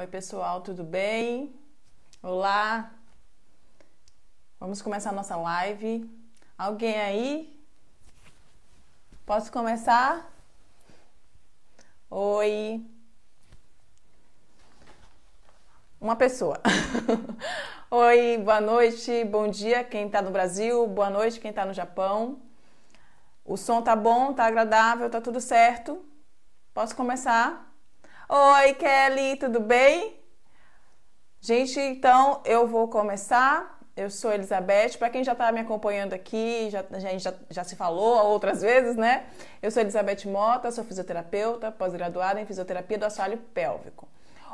Oi, pessoal, tudo bem? Olá! Vamos começar nossa live. Alguém aí? Posso começar? Oi! Uma pessoa. Oi, boa noite, bom dia quem está no Brasil, boa noite quem está no Japão. O som tá bom, tá agradável, tá tudo certo? Posso começar? Oi, Kelly, tudo bem? Gente, então eu vou começar. Eu sou Elizabeth. Para quem já está me acompanhando aqui, já, a gente já, já se falou outras vezes, né? Eu sou Elizabeth Mota, sou fisioterapeuta, pós-graduada em fisioterapia do assoalho pélvico.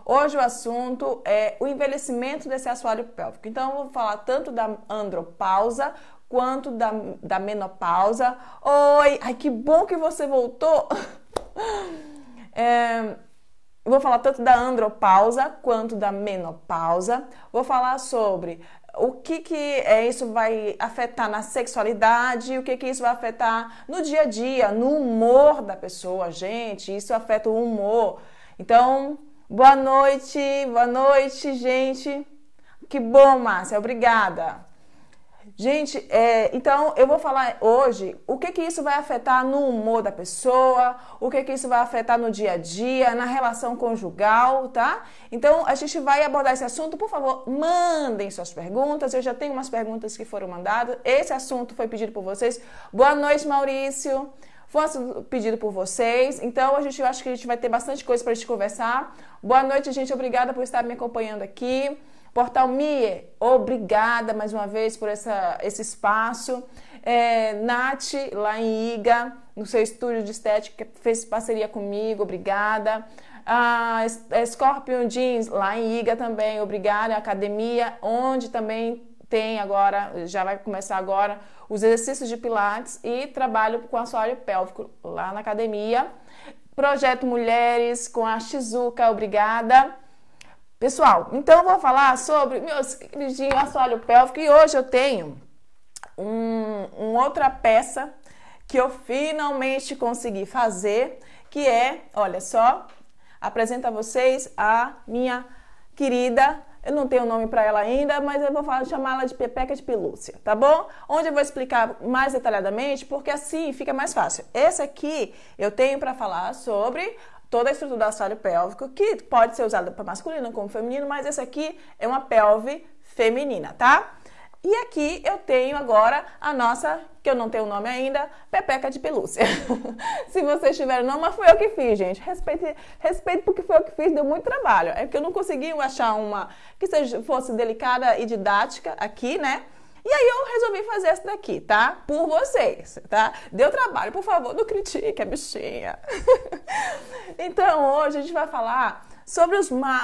Hoje o assunto é o envelhecimento desse assoalho pélvico. Então, eu vou falar tanto da andropausa quanto da, da menopausa. Oi! Ai, que bom que você voltou! É, eu vou falar tanto da andropausa quanto da menopausa. Vou falar sobre o que, que é, isso vai afetar na sexualidade, o que, que isso vai afetar no dia a dia, no humor da pessoa, gente. Isso afeta o humor. Então, boa noite, boa noite, gente. Que bom, Márcia, obrigada. Gente, é, então eu vou falar hoje o que que isso vai afetar no humor da pessoa, o que que isso vai afetar no dia a dia, na relação conjugal, tá? Então a gente vai abordar esse assunto. Por favor, mandem suas perguntas. Eu já tenho umas perguntas que foram mandadas. Esse assunto foi pedido por vocês. Boa noite, Maurício. Foi pedido por vocês. Então a gente eu acho que a gente vai ter bastante coisa para gente conversar. Boa noite, gente. Obrigada por estar me acompanhando aqui. Portal Mie, obrigada mais uma vez por essa, esse espaço. É, Nath, lá em Iga, no seu estúdio de estética, fez parceria comigo, obrigada. A Scorpion Jeans, lá em Iga também, obrigada. Academia, onde também tem agora, já vai começar agora, os exercícios de pilates e trabalho com assoalho pélvico lá na academia. Projeto Mulheres com a Shizuka, obrigada. Pessoal, então eu vou falar sobre meus queridinhos assoalho pélvico e hoje eu tenho um, outra peça que eu finalmente consegui fazer, que é, olha só, apresento a vocês a minha querida, eu não tenho nome para ela ainda, mas eu vou chamá-la de Pepeca de Pelúcia, tá bom? Onde eu vou explicar mais detalhadamente, porque assim fica mais fácil. Esse aqui eu tenho para falar sobre toda a estrutura do assoalho pélvico, que pode ser usada para masculino como feminino, mas esse aqui é uma pelve feminina, tá? E aqui eu tenho agora a nossa, que eu não tenho o nome ainda, pepeca de pelúcia. Se vocês tiverem nome, mas foi eu que fiz, gente. Respeite, respeite porque foi eu que fiz, deu muito trabalho. É porque eu não consegui achar uma que seja, fosse delicada e didática aqui, né? E aí eu resolvi fazer essa daqui, tá? Por vocês, tá? Deu trabalho, por favor, não critique a bichinha. então hoje a gente vai falar sobre os ma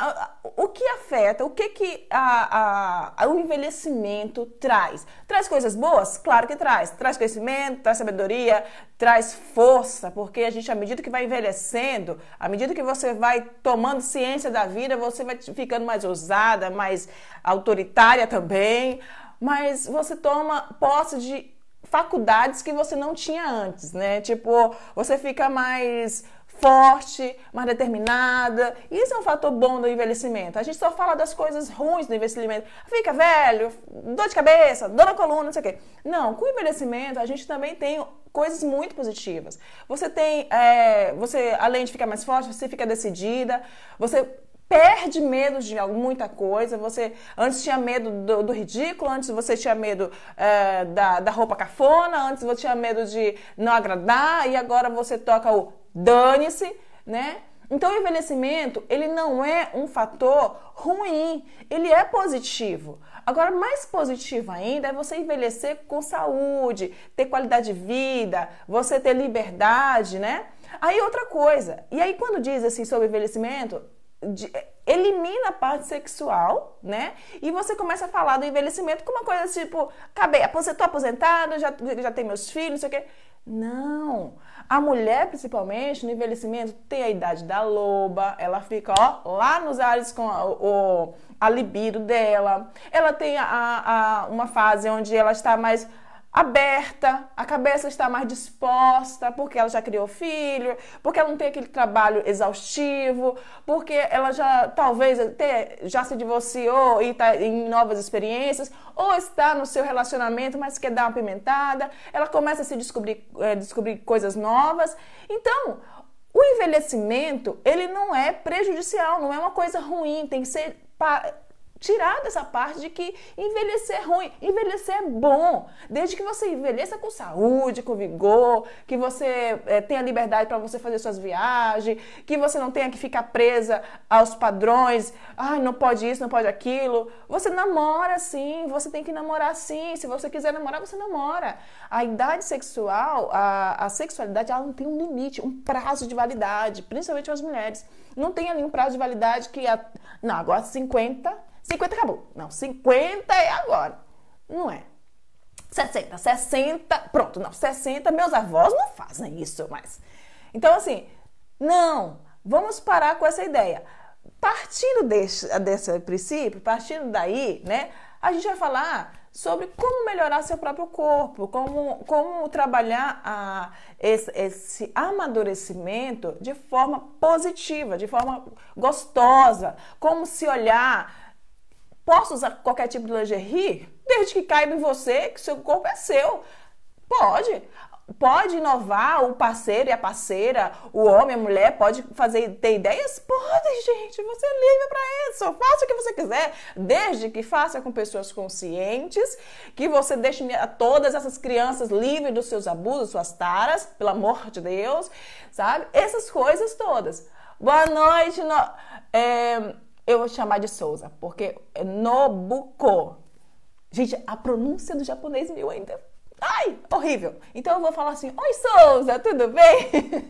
o que afeta, o que, que a, a, o envelhecimento traz. Traz coisas boas? Claro que traz. Traz conhecimento, traz sabedoria, traz força, porque a gente, à medida que vai envelhecendo, à medida que você vai tomando ciência da vida, você vai ficando mais ousada, mais autoritária também, mas você toma posse de faculdades que você não tinha antes, né? Tipo, você fica mais forte, mais determinada. Isso é um fator bom do envelhecimento. A gente só fala das coisas ruins do envelhecimento. Fica velho, dor de cabeça, dor na coluna, não sei o quê. Não, com o envelhecimento a gente também tem coisas muito positivas. Você tem, é, você além de ficar mais forte, você fica decidida, você perde medo de muita coisa. Você antes tinha medo do, do ridículo, antes você tinha medo é, da, da roupa cafona, antes você tinha medo de não agradar e agora você toca o dane-se, né? Então, o envelhecimento, ele não é um fator ruim, ele é positivo. Agora, mais positivo ainda é você envelhecer com saúde, ter qualidade de vida, você ter liberdade, né? Aí outra coisa. E aí quando diz assim sobre envelhecimento, de, elimina a parte sexual, né? E você começa a falar do envelhecimento como uma coisa tipo, acabei, tô aposentado, já, já tenho meus filhos, não sei o quê. Não. A mulher, principalmente, no envelhecimento, tem a idade da loba, ela fica ó, lá nos ares com a, o, a libido dela. Ela tem a, a, uma fase onde ela está mais aberta, a cabeça está mais disposta, porque ela já criou filho, porque ela não tem aquele trabalho exaustivo, porque ela já talvez até já se divorciou e está em novas experiências, ou está no seu relacionamento, mas quer dar uma pimentada, ela começa a se descobrir, é, descobrir coisas novas. Então, o envelhecimento, ele não é prejudicial, não é uma coisa ruim, tem que ser tirar dessa parte de que envelhecer é ruim, envelhecer é bom, desde que você envelheça com saúde, com vigor, que você é, tenha liberdade para você fazer suas viagens, que você não tenha que ficar presa aos padrões, ai, ah, não pode isso, não pode aquilo. Você namora sim, você tem que namorar sim, se você quiser namorar, você namora. A idade sexual, a, a sexualidade, ela não tem um limite, um prazo de validade, principalmente as mulheres. Não tem ali um prazo de validade que, a, não, agora 50 50 acabou. Não, 50 é agora. Não é. 60, 60, pronto, não, 60, meus avós não fazem isso mais. Então, assim, não, vamos parar com essa ideia. Partindo desse, desse princípio, partindo daí, né, a gente vai falar sobre como melhorar seu próprio corpo, como, como trabalhar a, esse, esse, amadurecimento de forma positiva, de forma gostosa, como se olhar, Posso usar qualquer tipo de lingerie? Desde que caiba em você, que seu corpo é seu. Pode. Pode inovar o parceiro e a parceira, o homem, a mulher, pode fazer, ter ideias? Pode, gente, você é livre para isso, faça o que você quiser, desde que faça com pessoas conscientes, que você deixe todas essas crianças livres dos seus abusos, suas taras, pelo amor de Deus, sabe? Essas coisas todas. Boa noite, no... é eu vou chamar de Souza, porque é Nobuko. Gente, a pronúncia do japonês meu ainda. Ai, horrível. Então eu vou falar assim: Oi Souza, tudo bem?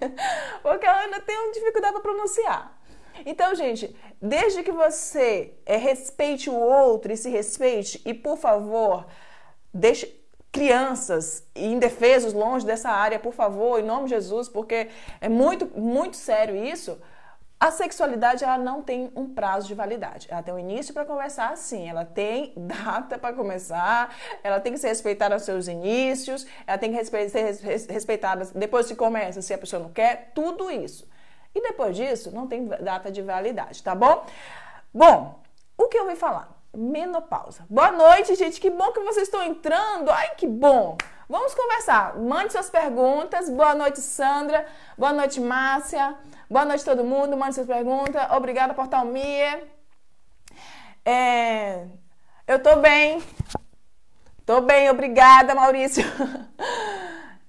porque a ainda tem dificuldade para pronunciar. Então, gente, desde que você é, respeite o outro e se respeite, e por favor, deixe crianças indefesos longe dessa área, por favor, em nome de Jesus, porque é muito, muito sério isso. A sexualidade ela não tem um prazo de validade. Ela tem um início para começar, sim. Ela tem data para começar. Ela tem que ser respeitada aos seus inícios. Ela tem que ser respeitada depois que começa, se a pessoa não quer. Tudo isso. E depois disso, não tem data de validade, tá bom? Bom, o que eu vim falar? Menopausa. Boa noite, gente. Que bom que vocês estão entrando. Ai, que bom. Vamos conversar. Mande suas perguntas. Boa noite, Sandra. Boa noite, Márcia. Boa noite todo mundo, mande suas perguntas. Obrigada, Portal Mia. É, eu tô bem. Tô bem, obrigada, Maurício.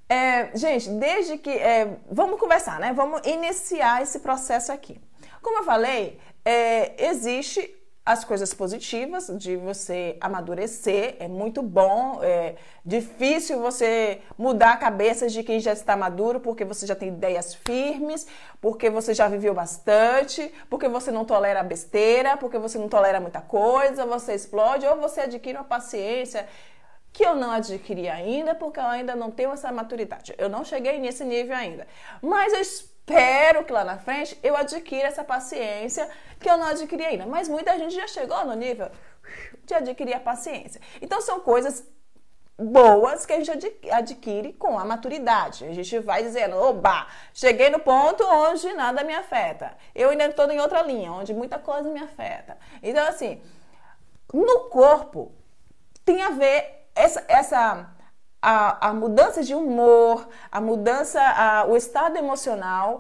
É, gente, desde que. É, vamos conversar, né? Vamos iniciar esse processo aqui. Como eu falei, é, existe as coisas positivas de você amadurecer. É muito bom, é difícil você mudar a cabeça de quem já está maduro, porque você já tem ideias firmes, porque você já viveu bastante, porque você não tolera besteira, porque você não tolera muita coisa, você explode ou você adquire uma paciência que eu não adquiri ainda, porque eu ainda não tenho essa maturidade. Eu não cheguei nesse nível ainda. Mas eu espero que lá na frente eu adquira essa paciência que eu não adquiri ainda. Mas muita gente já chegou no nível de adquirir a paciência. Então são coisas boas que a gente adquire com a maturidade. A gente vai dizendo, oba, cheguei no ponto onde nada me afeta. Eu ainda estou em outra linha, onde muita coisa me afeta. Então, assim, no corpo tem a ver essa, essa a, a mudança de humor, a mudança, a, o estado emocional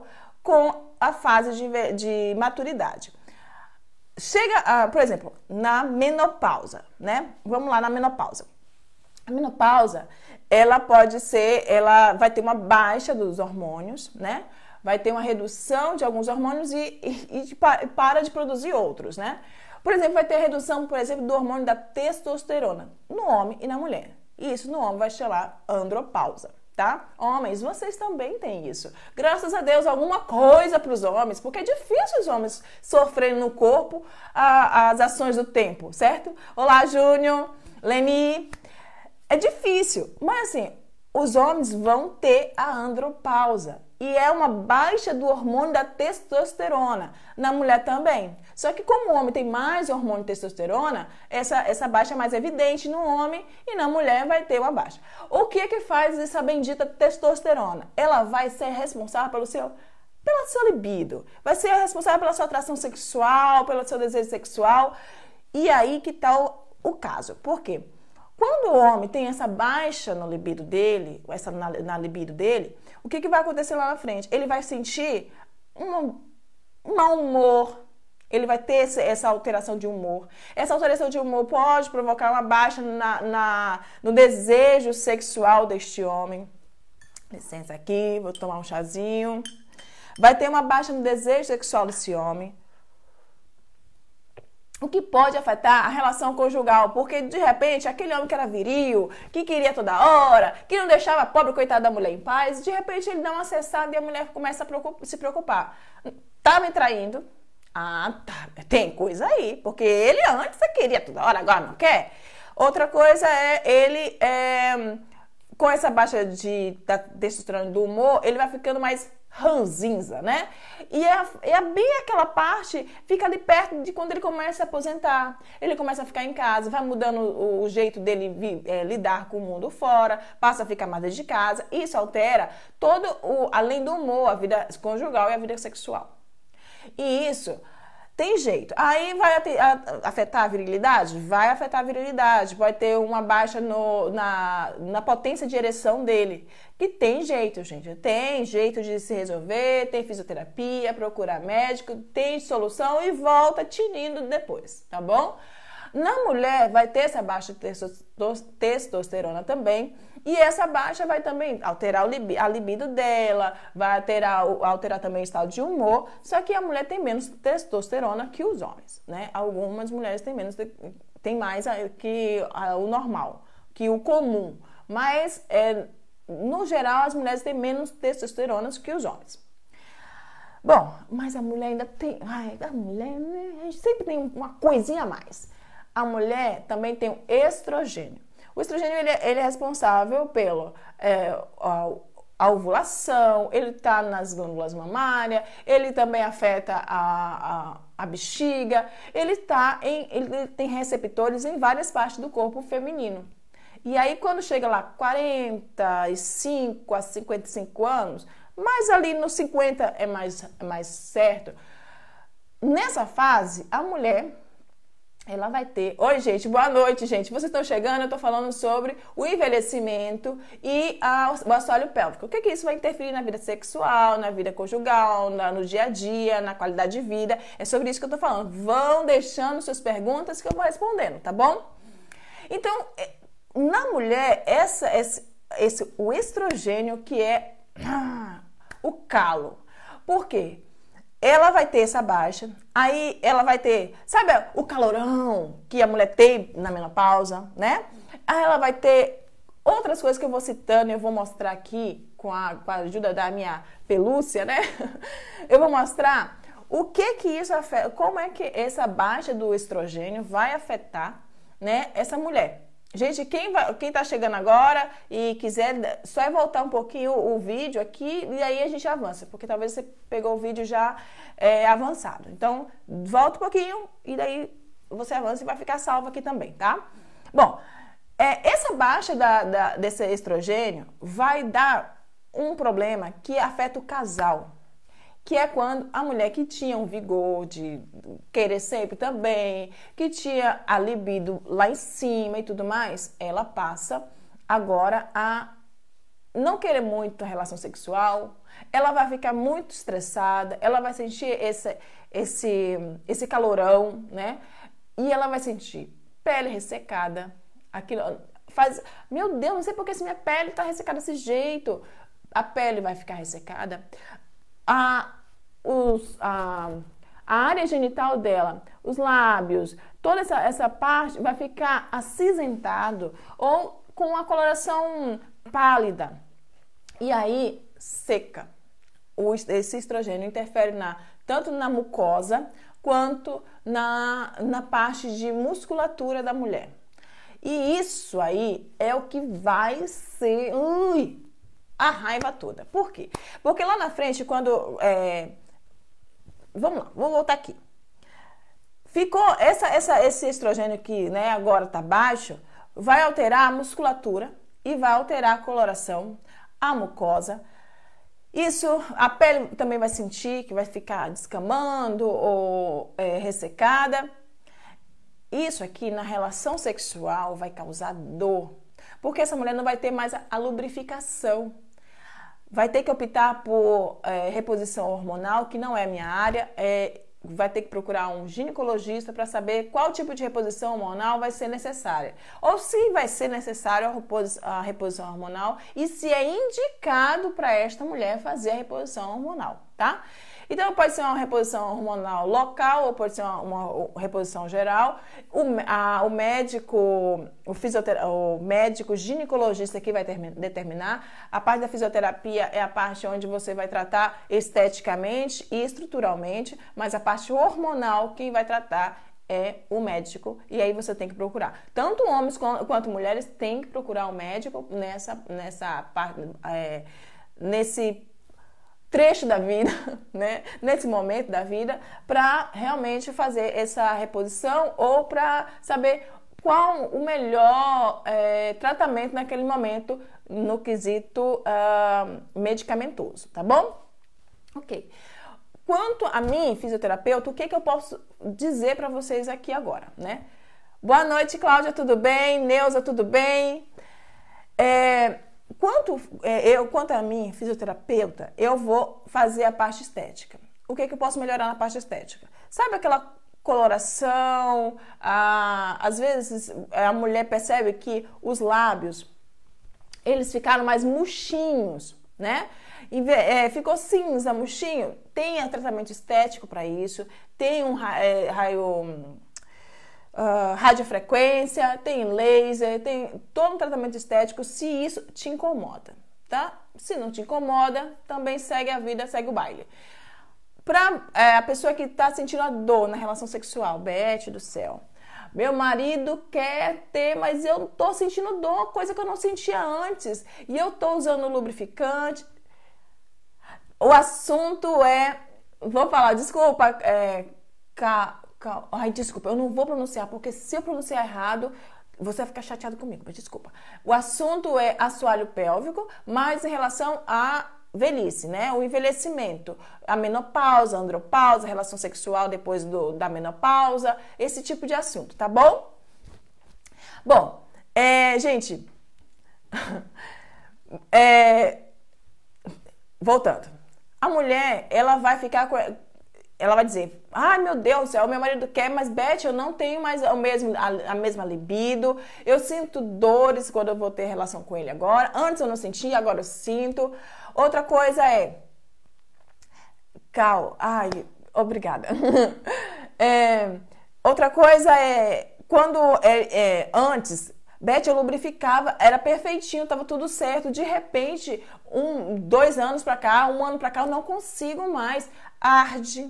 com a fase de, de maturidade chega, a, por exemplo, na menopausa, né? Vamos lá na menopausa. A menopausa, ela pode ser, ela vai ter uma baixa dos hormônios, né? Vai ter uma redução de alguns hormônios e, e, e para de produzir outros, né? Por exemplo, vai ter a redução, por exemplo, do hormônio da testosterona no homem e na mulher. E isso no homem vai chamar andropausa tá? Homens, vocês também têm isso. Graças a Deus, alguma coisa para os homens, porque é difícil os homens sofrerem no corpo a, as ações do tempo, certo? Olá, Júnior, Leni. É difícil, mas assim, os homens vão ter a andropausa. E é uma baixa do hormônio da testosterona. Na mulher também. Só que como o homem tem mais hormônio testosterona, essa, essa baixa é mais evidente no homem e na mulher vai ter uma baixa. O que é que faz essa bendita testosterona? Ela vai ser responsável pelo seu pela sua libido, vai ser responsável pela sua atração sexual, pelo seu desejo sexual. E aí que tal tá o, o caso? Por quê? Quando o homem tem essa baixa no libido dele, essa na, na libido dele, o que, que vai acontecer lá na frente? Ele vai sentir um mau humor, ele vai ter essa alteração de humor. Essa alteração de humor pode provocar uma baixa na, na no desejo sexual deste homem. Licença aqui, vou tomar um chazinho. Vai ter uma baixa no desejo sexual desse homem o que pode afetar a relação conjugal, porque de repente aquele homem que era viril, que queria toda hora, que não deixava a pobre coitada da mulher em paz, de repente ele dá uma acessada e a mulher começa a se preocupar. Tá me traindo? Ah, tá. Tem coisa aí, porque ele antes queria toda hora, agora não quer. Outra coisa é ele é, com essa baixa de da testosterona do humor, ele vai ficando mais ranzinza, né? E é, é bem aquela parte, fica ali perto de quando ele começa a aposentar. Ele começa a ficar em casa, vai mudando o, o jeito dele vi, é, lidar com o mundo fora, passa a ficar mais dentro de casa. Isso altera todo o, além do humor, a vida conjugal e a vida sexual. E isso tem jeito. Aí vai afetar a virilidade? Vai afetar a virilidade. Pode ter uma baixa no, na, na potência de ereção dele. Que tem jeito, gente. Tem jeito de se resolver, tem fisioterapia, procurar médico, tem solução e volta tinindo depois, tá bom? Na mulher vai ter essa baixa testosterona também, e essa baixa vai também alterar a libido dela, vai alterar, alterar também o estado de humor, só que a mulher tem menos testosterona que os homens, né? Algumas mulheres têm menos tem mais eh, que o normal, que o comum, mas é, no geral as mulheres têm menos testosterona que os homens. Bom, mas a mulher ainda tem. Ai, a mulher, né? A gente sempre tem uma coisinha a mais. A mulher também tem o estrogênio. O estrogênio ele, é, ele é responsável pela é, a ovulação, ele está nas glândulas mamárias, ele também afeta a, a, a bexiga, ele, tá em, ele tem receptores em várias partes do corpo feminino. E aí, quando chega lá 45 a 55 anos, mas ali nos 50 é mais, é mais certo, nessa fase, a mulher ela vai ter. Oi, gente, boa noite, gente. Vocês estão chegando, eu estou falando sobre o envelhecimento e a, o assoalho pélvico. O que, que isso vai interferir na vida sexual, na vida conjugal, na, no dia a dia, na qualidade de vida? É sobre isso que eu estou falando. Vão deixando suas perguntas que eu vou respondendo, tá bom? Então, é, na mulher, essa, esse, esse, o estrogênio que é ah, o calo. Por quê? ela vai ter essa baixa, aí ela vai ter, sabe, o calorão que a mulher tem na menopausa, né? Aí ela vai ter outras coisas que eu vou citando, eu vou mostrar aqui com a, com a ajuda da minha pelúcia, né? Eu vou mostrar o que que isso afeta, como é que essa baixa do estrogênio vai afetar, né, essa mulher. Gente, quem, vai, quem tá chegando agora e quiser, só é voltar um pouquinho o, o vídeo aqui e aí a gente avança, porque talvez você pegou o vídeo já é, avançado. Então, volta um pouquinho e daí você avança e vai ficar salvo aqui também, tá? Bom, é, essa baixa da, da, desse estrogênio vai dar um problema que afeta o casal, que é quando a mulher que tinha um vigor de querer sempre também, que tinha a libido lá em cima e tudo mais, ela passa agora a não querer muito a relação sexual, ela vai ficar muito estressada, ela vai sentir esse, esse, esse calorão, né? E ela vai sentir pele ressecada, aquilo faz, meu Deus, não sei porque se minha pele tá ressecada desse jeito, a pele vai ficar ressecada, a, os, a, a área genital dela, os lábios, toda essa, essa parte vai ficar acinzentado ou com uma coloração pálida e aí seca. O, esse estrogênio interfere na, tanto na mucosa quanto na, na parte de musculatura da mulher. E isso aí é o que vai ser. Ui, a raiva toda. Por quê? Porque lá na frente, quando. É... Vamos lá, vou voltar aqui. Ficou essa, essa, esse estrogênio que né, agora está baixo, vai alterar a musculatura e vai alterar a coloração, a mucosa. Isso a pele também vai sentir que vai ficar descamando ou é, ressecada. Isso aqui na relação sexual vai causar dor, porque essa mulher não vai ter mais a, a lubrificação vai ter que optar por é, reposição hormonal, que não é minha área, é, vai ter que procurar um ginecologista para saber qual tipo de reposição hormonal vai ser necessária, ou se vai ser necessária a reposição hormonal e se é indicado para esta mulher fazer a reposição hormonal, tá? Então, pode ser uma reposição hormonal local ou pode ser uma, uma reposição geral. O, a, o médico, o, fisiotera, o médico ginecologista que vai determinar. A parte da fisioterapia é a parte onde você vai tratar esteticamente e estruturalmente, mas a parte hormonal quem vai tratar é o médico e aí você tem que procurar. Tanto homens quanto mulheres têm que procurar o um médico nessa nessa parte é, nesse trecho da vida, né, nesse momento da vida, para realmente fazer essa reposição ou para saber qual o melhor é, tratamento naquele momento no quesito uh, medicamentoso, tá bom? Ok. Quanto a mim, fisioterapeuta, o que, que eu posso dizer para vocês aqui agora, né? Boa noite, Cláudia, tudo bem? Neuza, tudo bem? É, Quanto é, eu, quanto a mim, fisioterapeuta, eu vou fazer a parte estética. O que, é que eu posso melhorar na parte estética? Sabe aquela coloração? A, às vezes a mulher percebe que os lábios eles ficaram mais murchinhos, né? E, é, ficou cinza, murchinho. Tem tratamento estético para isso. Tem um é, raio uh, radiofrequência, tem laser, tem todo um tratamento estético, se isso te incomoda, tá? Se não te incomoda, também segue a vida, segue o baile. Para é, a pessoa que está sentindo a dor na relação sexual, Bete do céu, meu marido quer ter, mas eu tô sentindo dor, coisa que eu não sentia antes. E eu tô usando lubrificante. O assunto é. Vou falar, desculpa, é, Ai, desculpa, eu não vou pronunciar, porque se eu pronunciar errado, você vai ficar chateado comigo, mas desculpa. O assunto é assoalho pélvico, mas em relação à velhice, né? O envelhecimento, a menopausa, a andropausa, a relação sexual depois do, da menopausa, esse tipo de assunto, tá bom? Bom, é, gente, é, voltando. A mulher, ela vai ficar ela vai dizer: Ai meu Deus É o meu marido quer, mas Beth, eu não tenho mais a, mesmo, a, a, mesma libido. Eu sinto dores quando eu vou ter relação com ele agora. Antes eu não sentia, agora eu sinto. Outra coisa é. Cal, ai, obrigada. é, outra coisa é. Quando é, é, antes Beth, eu lubrificava, era perfeitinho, tava tudo certo. De repente, um, dois anos pra cá, um ano pra cá, eu não consigo mais. Arde,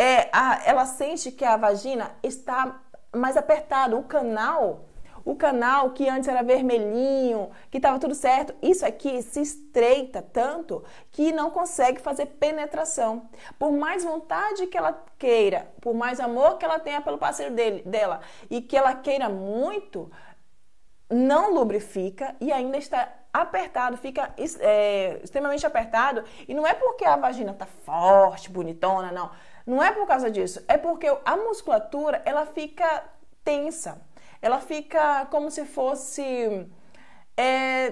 é, a, ela sente que a vagina está mais apertada, o canal o canal que antes era vermelhinho, que estava tudo certo, isso aqui se estreita tanto que não consegue fazer penetração. Por mais vontade que ela queira, por mais amor que ela tenha pelo parceiro dele, dela e que ela queira muito, não lubrifica e ainda está apertado, fica é, extremamente apertado. E não é porque a vagina está forte, bonitona, não não é por causa disso, é porque a musculatura ela fica tensa, ela fica como se fosse. É,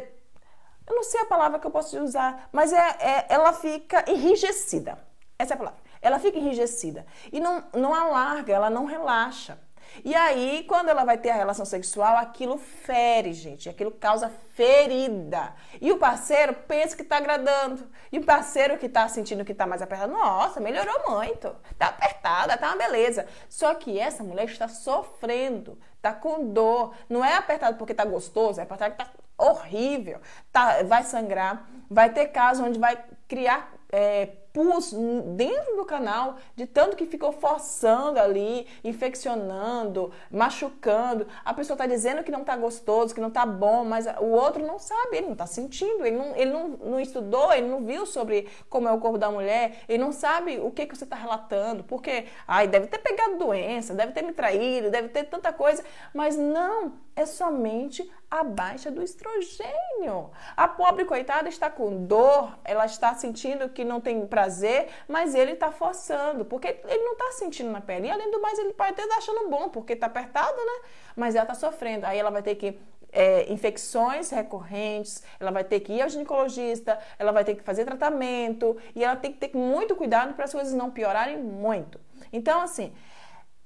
eu não sei a palavra que eu posso usar, mas é, é, ela fica enrijecida. Essa é a palavra. Ela fica enrijecida e não, não alarga, ela não relaxa. E aí, quando ela vai ter a relação sexual, aquilo fere, gente, aquilo causa ferida. E o parceiro pensa que tá agradando. E o parceiro que tá sentindo que tá mais apertado, nossa, melhorou muito. Tá apertada, tá uma beleza. Só que essa mulher está sofrendo, tá com dor. Não é apertado porque tá gostoso, é apertado porque tá horrível. Tá, vai sangrar, vai ter caso onde vai criar é, pus dentro do canal, de tanto que ficou forçando ali, infeccionando, machucando. A pessoa está dizendo que não está gostoso, que não está bom, mas o outro não sabe, ele não está sentindo, ele, não, ele não, não estudou, ele não viu sobre como é o corpo da mulher, ele não sabe o que, que você está relatando, porque, ai, deve ter pegado doença, deve ter me traído, deve ter tanta coisa, mas não, é somente a baixa do estrogênio. A pobre coitada está com dor, ela está sentindo que não tem prazer, mas ele está forçando, porque ele não está sentindo na pele. E além do mais, ele pode até estar tá achando bom, porque está apertado, né? Mas ela está sofrendo. Aí ela vai ter que é, infecções recorrentes, ela vai ter que ir ao ginecologista, ela vai ter que fazer tratamento e ela tem que ter muito cuidado para as coisas não piorarem muito. Então, assim,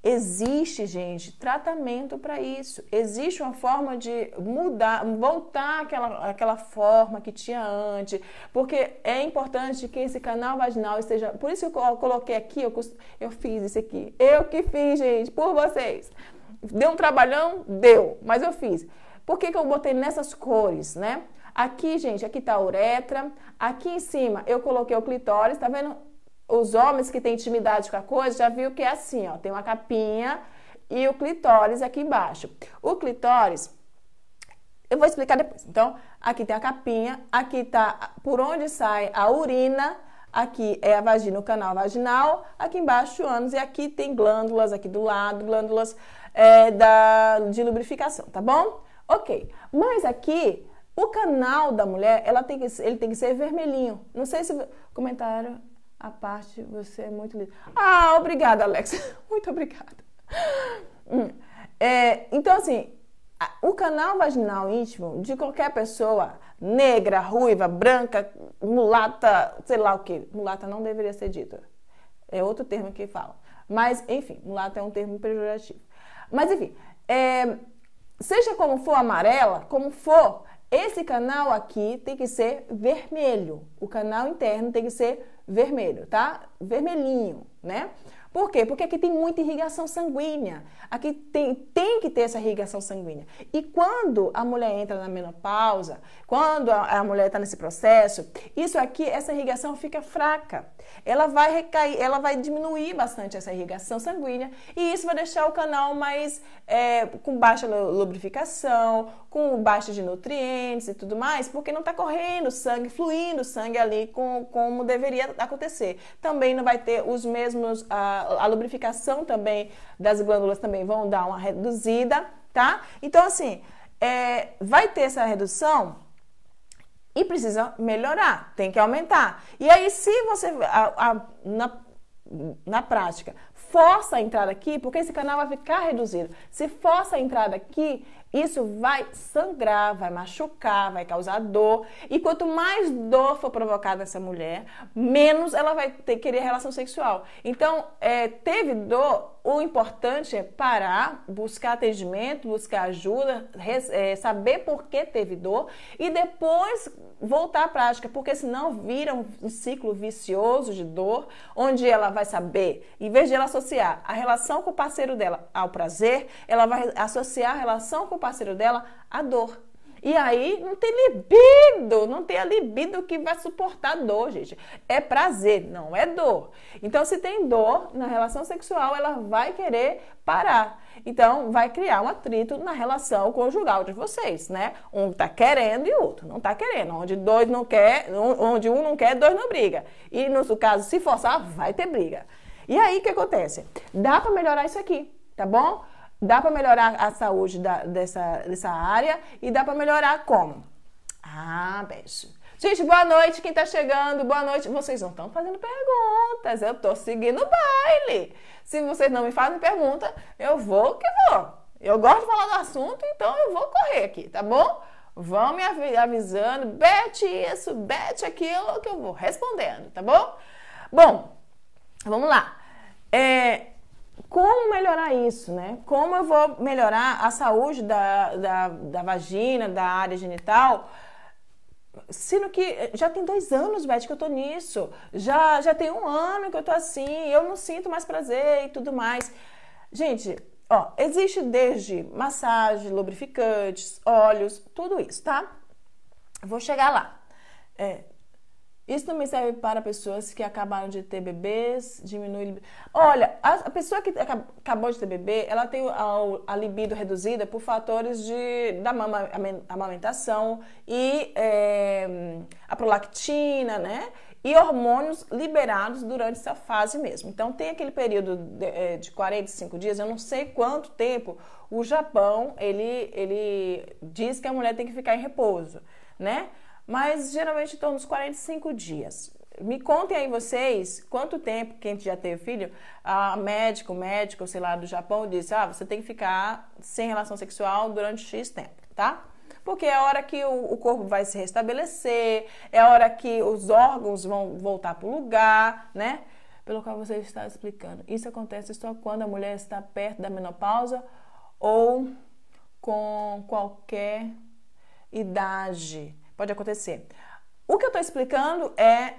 Existe, gente, tratamento para isso. Existe uma forma de mudar, voltar aquela, aquela forma que tinha antes, porque é importante que esse canal vaginal esteja. Por isso que eu coloquei aqui, eu, eu fiz isso aqui. Eu que fiz, gente, por vocês. Deu um trabalhão? Deu, mas eu fiz. Por que, que eu botei nessas cores, né? Aqui, gente, aqui tá a uretra. Aqui em cima eu coloquei o clitóris, tá vendo? os homens que têm intimidade com a coisa já viu que é assim, ó, tem uma capinha e o clitóris aqui embaixo. O clitóris eu vou explicar depois. Então, aqui tem a capinha, aqui tá por onde sai a urina, aqui é a vagina, o canal vaginal, aqui embaixo o ânus e aqui tem glândulas aqui do lado, glândulas é, da, de lubrificação, tá bom? Ok. Mas aqui o canal da mulher, ela tem que, ele tem que ser vermelhinho. Não sei se comentaram a parte, você é muito lindo. Ah, obrigada, Alex. muito obrigada. Hum. É, então, assim, o canal vaginal íntimo de qualquer pessoa, negra, ruiva, branca, mulata, sei lá o que, mulata não deveria ser dita. É outro termo que fala. Mas, enfim, mulata é um termo pejorativo. Mas, enfim, é, seja como for amarela, como for, esse canal aqui tem que ser vermelho. O canal interno tem que ser vermelho, tá? Vermelhinho, né? Por quê? Porque aqui tem muita irrigação sanguínea. Aqui tem, tem que ter essa irrigação sanguínea. E quando a mulher entra na menopausa, quando a, a mulher está nesse processo, isso aqui, essa irrigação fica fraca. Ela vai recair, ela vai diminuir bastante essa irrigação sanguínea e isso vai deixar o canal mais é, com baixa lubrificação, com baixa de nutrientes e tudo mais, porque não está correndo sangue, fluindo sangue ali com, como deveria acontecer. Também não vai ter os mesmos. Ah, a, lubrificação também das glândulas também vão dar uma reduzida, tá? Então, assim, é, vai ter essa redução e precisa melhorar, tem que aumentar. E aí, se você, a, a, na, na prática, força a entrada aqui, porque esse canal vai ficar reduzido. Se força a entrada aqui, isso vai sangrar, vai machucar, vai causar dor. E quanto mais dor for provocada nessa mulher, menos ela vai ter, querer relação sexual. Então, é, teve dor, o importante é parar, buscar atendimento, buscar ajuda, é, saber por que teve dor e depois voltar à prática, porque senão vira um ciclo vicioso de dor, onde ela vai saber, em vez de ela associar a relação com o parceiro dela ao prazer, ela vai associar a relação com o parceiro dela à dor. E aí não tem libido, não tem a libido que vai suportar dor, gente. É prazer, não é dor. Então, se tem dor na relação sexual, ela vai querer parar. Então, vai criar um atrito na relação conjugal de vocês, né? Um tá querendo e o outro não tá querendo. Onde dois não quer, onde um não quer, dois não briga. E no caso, se forçar, vai ter briga. E aí, o que acontece? Dá para melhorar isso aqui, tá bom? Dá para melhorar a saúde da, dessa, dessa área e dá para melhorar como? Ah, beijo. Gente, boa noite, quem tá chegando, boa noite. Vocês não estão fazendo perguntas, eu tô seguindo o baile. Se vocês não me fazem pergunta, eu vou que vou. Eu gosto de falar do assunto, então eu vou correr aqui, tá bom? Vão me avisando, bete isso, bete aquilo, que eu vou respondendo, tá bom? Bom, vamos lá. É, como melhorar isso, né? Como eu vou melhorar a saúde da, da, da vagina, da área genital? Sendo que eh, já tem dois anos, Beth, que eu tô nisso. Já, já tem um ano que eu tô assim, eu não sinto mais prazer e tudo mais. Gente, ó, existe desde massagem, lubrificantes, óleos, tudo isso, tá? Vou chegar lá. É, isso também serve para pessoas que acabaram de ter bebês, diminui. Olha, a pessoa que acabou de ter bebê, ela tem a, libido reduzida por fatores de, da mama, amamentação e é, a prolactina, né? E hormônios liberados durante essa fase mesmo. Então, tem aquele período de, eh, de 45 dias, eu não sei quanto tempo, o Japão ele, ele diz que a mulher tem que ficar em repouso, né? mas geralmente em torno dos 45 dias. Me contem aí vocês quanto tempo quem já teve filho, a médico, médico, sei lá, do Japão disse: ah, você tem que ficar sem relação sexual durante X tempo, tá? Porque é a hora que o, o corpo vai se restabelecer, é a hora que os órgãos vão voltar para o lugar, né? Pelo qual você está explicando. Isso acontece só quando a mulher está perto da menopausa ou com qualquer idade Pode acontecer. O que eu estou explicando é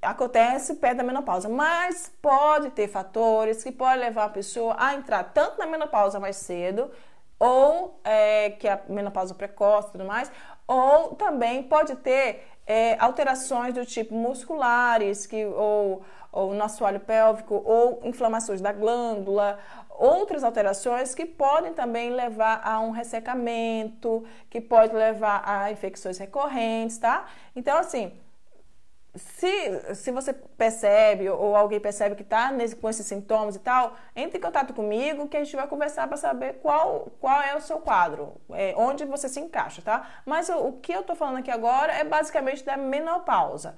acontece perto da menopausa, mas pode ter fatores que podem levar a pessoa a entrar tanto na menopausa mais cedo, ou é, que é a menopausa precoce e tudo mais, ou também pode ter é, alterações do tipo musculares, que, ou, ou nosso assoalho pélvico, ou inflamações da glândula, outras alterações que podem também levar a um ressecamento, que pode levar a infecções recorrentes, tá? Então, assim, se, se você percebe ou alguém percebe que está com esses sintomas e tal, entre em contato comigo que a gente vai conversar para saber qual, qual é o seu quadro, é, onde você se encaixa, tá? Mas o, o que eu estou falando aqui agora é basicamente da menopausa.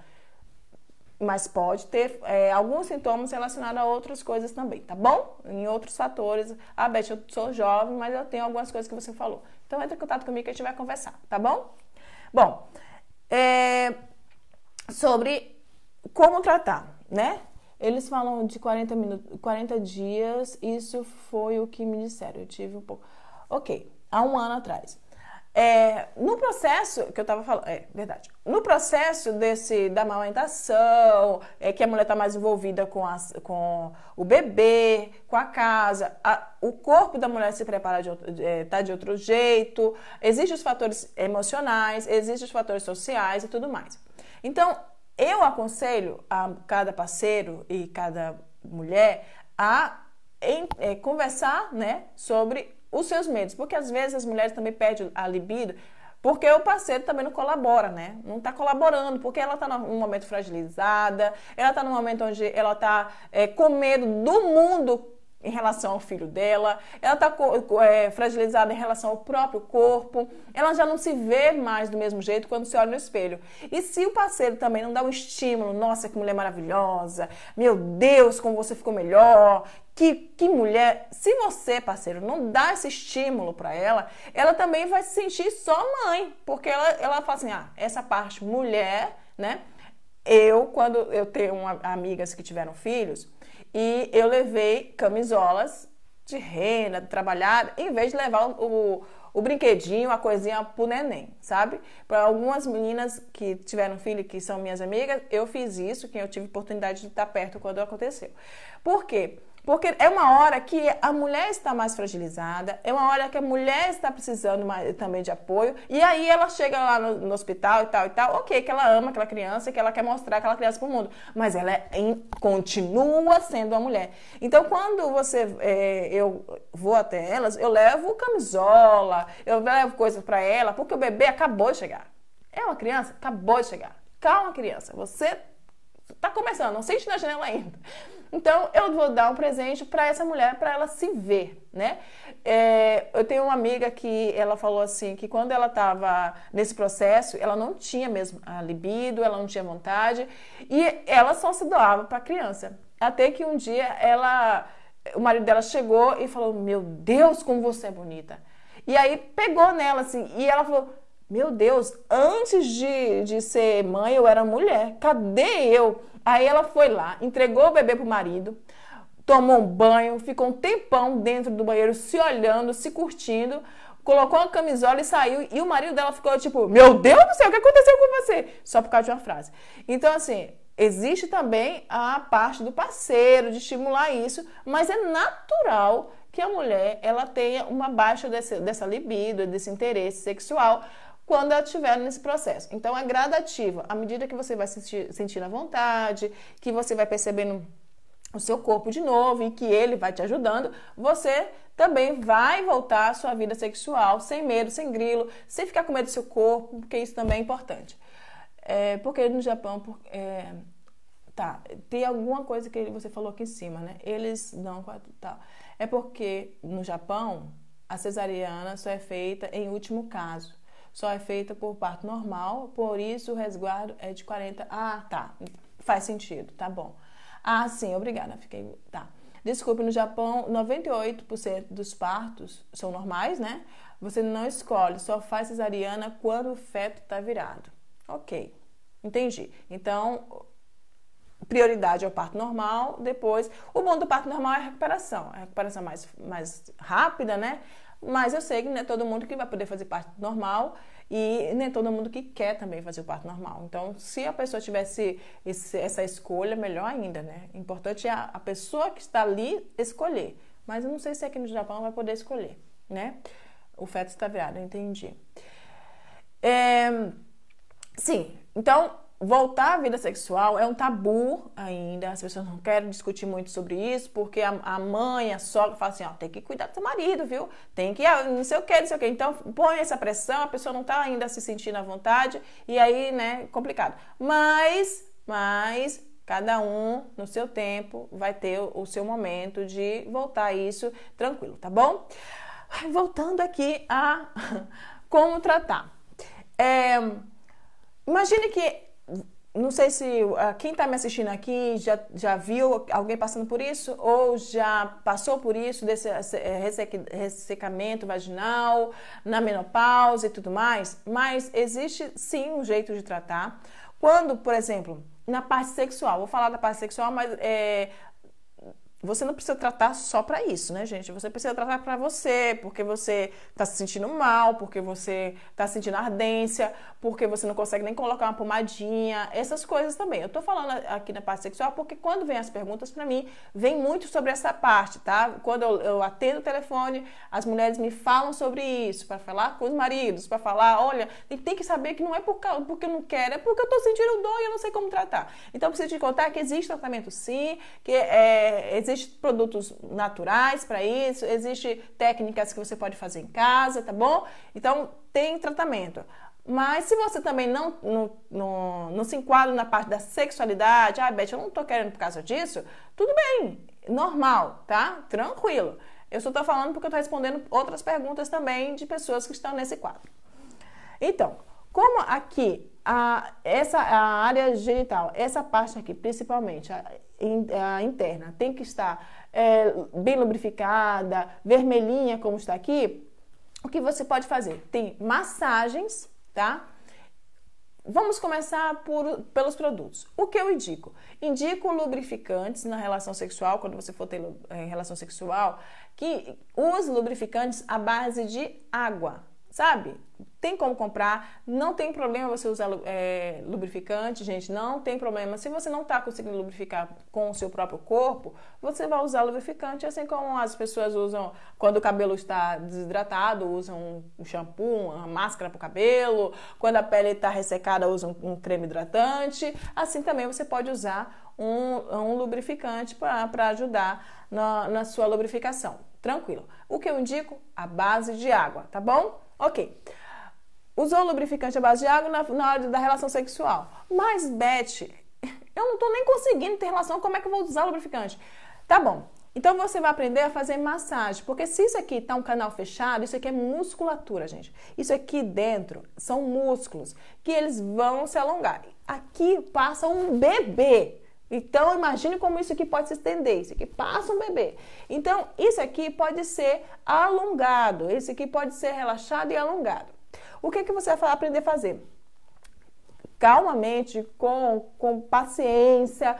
Mas pode ter é, alguns sintomas relacionados a outras coisas também, tá bom? Em outros fatores. Ah, Beth, eu sou jovem, mas eu tenho algumas coisas que você falou. Então, entre em contato comigo que a gente vai conversar, tá bom? Bom, é, sobre como tratar, né? Eles falam de 40, minutos, 40 dias, isso foi o que me disseram. Eu tive um pouco. Ok, há um ano atrás. É, no processo que eu tava falando, é verdade. No processo desse da amamentação, é que a mulher tá mais envolvida com, as, com o bebê, com a casa, a, o corpo da mulher se prepara de outro, é, tá de outro jeito, existem os fatores emocionais, existem os fatores sociais e tudo mais. Então, eu aconselho a cada parceiro e cada mulher a em, é, conversar né, sobre os seus medos, porque às vezes as mulheres também perdem a libido porque o parceiro também não colabora, né? Não está colaborando, porque ela está num momento fragilizada, ela está num momento onde ela está é, com medo do mundo em relação ao filho dela, ela está é, fragilizada em relação ao próprio corpo, ela já não se vê mais do mesmo jeito quando se olha no espelho. E se o parceiro também não dá um estímulo, nossa, que mulher maravilhosa, meu Deus, como você ficou melhor, que, que mulher. Se você, parceiro, não dá esse estímulo para ela, ela também vai se sentir só mãe, porque ela, ela fala assim: ah, essa parte mulher, né? Eu, quando eu tenho uma, amigas que tiveram filhos, e eu levei camisolas de renda, trabalhada, em vez de levar o, o brinquedinho, a coisinha pro neném, sabe? Para algumas meninas que tiveram filho, que são minhas amigas, eu fiz isso, que eu tive oportunidade de estar perto quando aconteceu. Por quê? Porque é uma hora que a mulher está mais fragilizada, é uma hora que a mulher está precisando mais, também de apoio, e aí ela chega lá no, no, hospital e tal e tal, ok, que ela ama aquela criança, que ela quer mostrar aquela criança para o mundo, mas ela é em, continua sendo uma mulher. Então, quando você, é, eu vou até elas, eu levo camisola, eu levo coisas para ela, porque o bebê acabou de chegar. É uma criança, acabou de chegar. Calma, criança, você tá começando, não sente na janela ainda. Então eu vou dar um presente para essa mulher para ela se ver, né? É, eu tenho uma amiga que ela falou assim que quando ela estava nesse processo, ela não tinha mesmo a libido, ela não tinha vontade e ela só se doava para a criança. Até que um dia ela, o marido dela chegou e falou: "Meu Deus, como você é bonita". E aí pegou nela assim, e ela falou: meu Deus, antes de, de ser mãe, eu era mulher. Cadê eu? Aí ela foi lá, entregou o bebê pro marido, tomou um banho, ficou um tempão dentro do banheiro se olhando, se curtindo, colocou a camisola e saiu. E o marido dela ficou tipo: Meu Deus do céu, o que aconteceu com você? Só por causa de uma frase. Então, assim, existe também a parte do parceiro, de estimular isso, mas é natural que a mulher ela tenha uma baixa desse, dessa libido, desse interesse sexual, quando ela estiver nesse processo. Então é gradativa, à medida que você vai sentir, sentir à vontade, que você vai percebendo o seu corpo de novo e que ele vai te ajudando, você também vai voltar à sua vida sexual sem medo, sem grilo, sem ficar com medo do seu corpo, porque isso também é importante. É, porque no Japão, por, é, tá, tem alguma coisa que você falou aqui em cima, né? Eles dão tá. É porque no Japão a cesariana só é feita em último caso só é feita por parto normal, por isso o resguardo é de 40. Ah, tá. Faz sentido, tá bom. Ah, sim, obrigada. Fiquei. Tá. Desculpe, no Japão, 98% dos partos são normais, né? Você não escolhe, só faz cesariana quando o feto está virado. Ok, entendi. Então, prioridade é o parto normal, depois. O bom do parto normal é a recuperação, a recuperação mais, mais rápida, né? Mas eu sei que não é todo mundo que vai poder fazer parte normal e nem é todo mundo que quer também fazer o parto normal. Então, se a pessoa tivesse esse, essa escolha, melhor ainda, né? O importante é a, a, pessoa que está ali escolher. Mas eu não sei se aqui no Japão vai poder escolher, né? O feto está viado, entendi. É, sim, então voltar à vida sexual é um tabu ainda. As pessoas não querem discutir muito sobre isso, porque a, a mãe, a sogra fala assim, ó, tem que cuidar do seu marido, viu? Tem que, ah, não sei o que, não sei o que. Então, põe essa pressão, a pessoa não tá ainda se sentindo à vontade, e aí, né, complicado. Mas, mas, cada um, no seu tempo, vai ter o seu momento de voltar a isso tranquilo, tá bom? Voltando aqui a como tratar. É, imagine que não sei se uh, quem está me assistindo aqui já, já viu alguém passando por isso ou já passou por isso, desse eh, ressecamento vaginal, na menopausa e tudo mais, mas existe sim um jeito de tratar. Quando, por exemplo, na parte sexual, vou falar da parte sexual, mas é, você não precisa tratar só para isso, né, gente? Você precisa tratar para você, porque você tá se sentindo mal, porque você tá sentindo ardência, porque você não consegue nem colocar uma pomadinha, essas coisas também. Eu tô falando aqui na parte sexual porque quando vem as perguntas para mim, vem muito sobre essa parte, tá? Quando eu, eu, atendo o telefone, as mulheres me falam sobre isso, para falar com os maridos, para falar, olha, tem que saber que não é por causa, porque eu não quero, é porque eu tô sentindo dor e eu não sei como tratar. Então, eu preciso te contar que existe tratamento sim, que é, Existem produtos naturais para isso, existem técnicas que você pode fazer em casa, tá bom? Então tem tratamento. Mas se você também não, não, não, não se enquadra na parte da sexualidade, ah, Beth, eu não tô querendo por causa disso, tudo bem, normal, tá? Tranquilo. Eu só tô falando porque eu tô respondendo outras perguntas também de pessoas que estão nesse quadro. Então, como aqui, a, essa a área genital, essa parte aqui principalmente, a, eh, interna tem que estar é, bem lubrificada, vermelhinha, como está aqui, o que você pode fazer? Tem massagens, tá? Vamos começar por, pelos produtos. O que eu indico? Indico lubrificantes na relação sexual, quando você for ter eh, relação sexual, que use lubrificantes à base de água, sabe? tem como comprar, não tem problema você usar é, lubrificante, gente, não tem problema. Se você não está conseguindo lubrificar com o seu próprio corpo, você vai usar lubrificante, assim como as pessoas usam quando o cabelo está desidratado, usam um shampoo, uma máscara para o cabelo, quando a pele está ressecada, usam um creme hidratante. Assim também você pode usar um, um lubrificante para ajudar na, na sua lubrificação. Tranquilo. O que eu indico? A base de água, tá bom? Ok usou lubrificante à base de água na, na hora da relação sexual. Mas, Beth, eu não estou nem conseguindo ter relação, como é que eu vou usar lubrificante? Tá bom. Então você vai aprender a fazer massagem, porque se isso aqui está um canal fechado, isso aqui é musculatura, gente. Isso aqui dentro são músculos que eles vão se alongar. Aqui passa um bebê. Então imagine como isso aqui pode se estender, isso aqui passa um bebê. Então isso aqui pode ser alongado, isso aqui pode ser relaxado e alongado. O que, que você vai aprender a fazer? Calmamente, com, com paciência,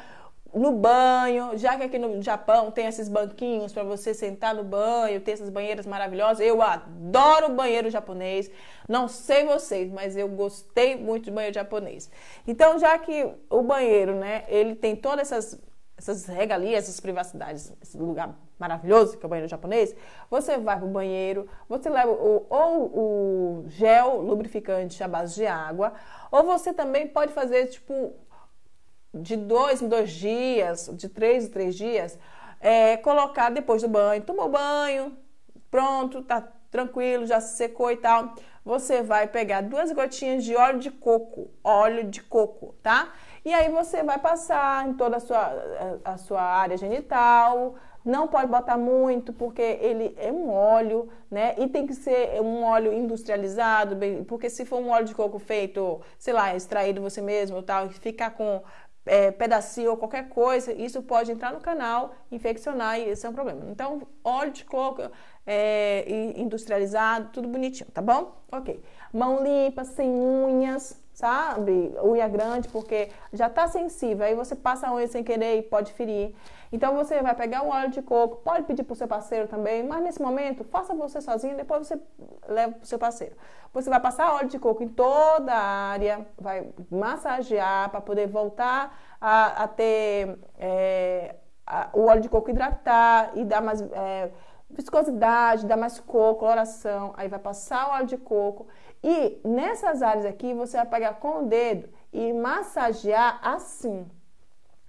no banho, já que aqui no Japão tem esses banquinhos para você sentar no banho, tem essas banheiras maravilhosas. Eu adoro banheiro japonês. Não sei vocês, mas eu gostei muito de banheiro japonês. Então, já que o banheiro, né, ele tem todas essas essas regalias, essas privacidades, esse lugar maravilhoso que é o banheiro japonês, você vai para o banheiro, você leva o, ou o gel lubrificante à base de água, ou você também pode fazer tipo de dois em dois dias, de três em três dias, é, colocar depois do banho, tomou banho, pronto, tá tranquilo, já se secou e tal. Você vai pegar duas gotinhas de óleo de coco, óleo de coco, tá? E aí você vai passar em toda a sua, eh, a, sua área genital, não pode botar muito, porque ele é um óleo, né? E tem que ser um óleo industrializado, bem, porque se for um óleo de coco feito, sei lá, extraído você mesmo tal, ficar com é, pedacinho ou qualquer coisa, isso pode entrar no canal, infeccionar e esse é um problema. Então, óleo de coco é, industrializado, tudo bonitinho, tá bom? Ok. Mão limpa, sem unhas sabe? Unha grande, porque já está sensível. Aí você passa a unha sem querer e pode ferir. Então você vai pegar um óleo de coco, pode pedir para o seu parceiro também, mas nesse momento, faça você sozinho, depois você leva para o seu parceiro. Você vai passar óleo de coco em toda a área, vai massagear para poder voltar a, a ter é, a, o óleo de coco hidratar e dar mais. É, viscosidade, dá mais coco, coloração, aí vai passar o óleo de coco e nessas áreas aqui você vai pegar com o dedo e massagear assim.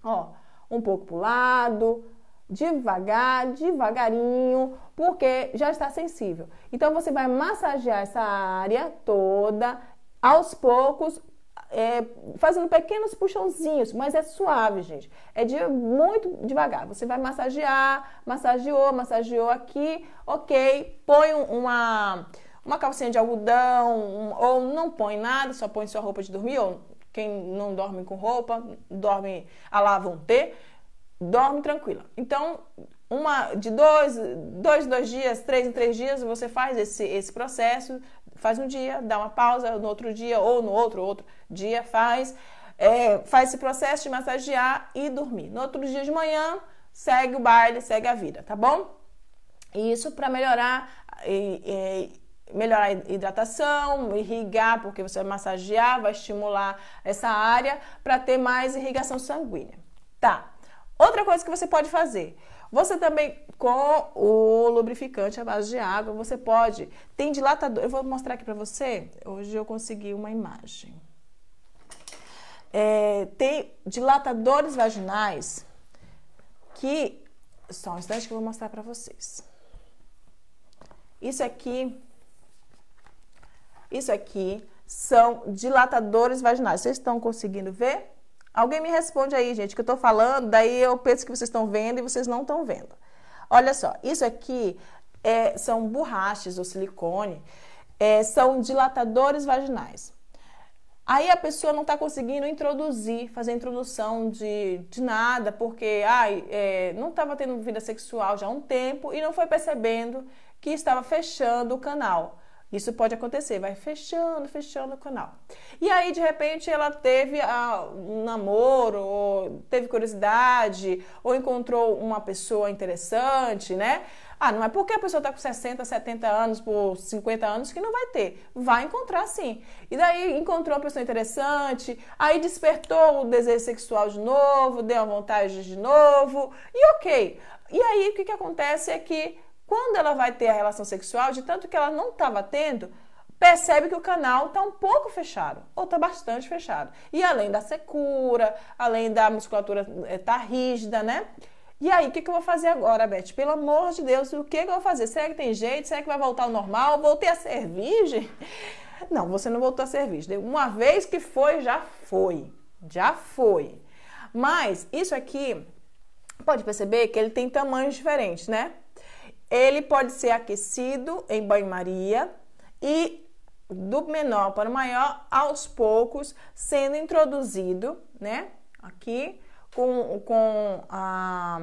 Ó, um pouco pro lado, devagar, devagarinho, porque já está sensível. Então você vai massagear essa área toda aos poucos, é, fazendo pequenos puxãozinhos, mas é suave, gente. É de muito devagar. Você vai massagear, massageou, massageou aqui, ok. Põe uma uma calcinha de algodão, um, ou não põe nada, só põe sua roupa de dormir, ou quem não dorme com roupa, dorme a lá t dorme tranquila. Então, uma de dois, dois, dois dias, três em três dias, você faz esse, esse processo, faz um dia, dá uma pausa, no outro dia, ou no outro, outro dia, faz, é, faz esse processo de massagear e dormir. No outro dia de manhã, segue o baile, segue a vida, tá bom? E isso para melhorar e, melhorar a hidratação, irrigar, porque você vai massagear, vai estimular essa área para ter mais irrigação sanguínea. Tá. Outra coisa que você pode fazer, você também com o lubrificante à base de água, você pode. Tem dilatador, eu vou mostrar aqui para você. Hoje eu consegui uma imagem. É, tem dilatadores vaginais que só um instante que eu vou mostrar para vocês. Isso aqui isso aqui são dilatadores vaginais. Vocês estão conseguindo ver? Alguém me responde aí, gente, que eu estou falando, daí eu penso que vocês estão vendo e vocês não estão vendo. Olha só, isso aqui é, são borrachas ou silicone, é, são dilatadores vaginais. Aí a pessoa não está conseguindo introduzir, fazer introdução de, de nada, porque ai, é, não estava tendo vida sexual já há um tempo e não foi percebendo que estava fechando o canal. Isso pode acontecer, vai fechando, fechando o canal. E aí, de repente, ela teve ah, um namoro, ou teve curiosidade, ou encontrou uma pessoa interessante, né? Ah, não é porque a pessoa está com 60, 70 anos, por 50 anos, que não vai ter. Vai encontrar sim. E daí encontrou uma pessoa interessante, aí despertou o desejo sexual de novo, deu a vontade de novo, e ok. E aí o que, que acontece é que quando ela vai ter a relação sexual, de tanto que ela não estava tendo, percebe que o canal está um pouco fechado, ou está bastante fechado. E além da secura, além da musculatura estar eh, tá rígida, né? E aí, o que, que eu vou fazer agora, Beth? Pelo amor de Deus, o que, que eu vou fazer? Será que tem jeito? Será que vai voltar ao normal? voltei a ser virgem? Não, você não voltou a ser virgem. Uma vez que foi, já foi. Já foi. Mas isso aqui, pode perceber que ele tem tamanhos diferentes, né? Ele pode ser aquecido em banho-maria e do menor para o maior, aos poucos, sendo introduzido, né? Aqui com, com a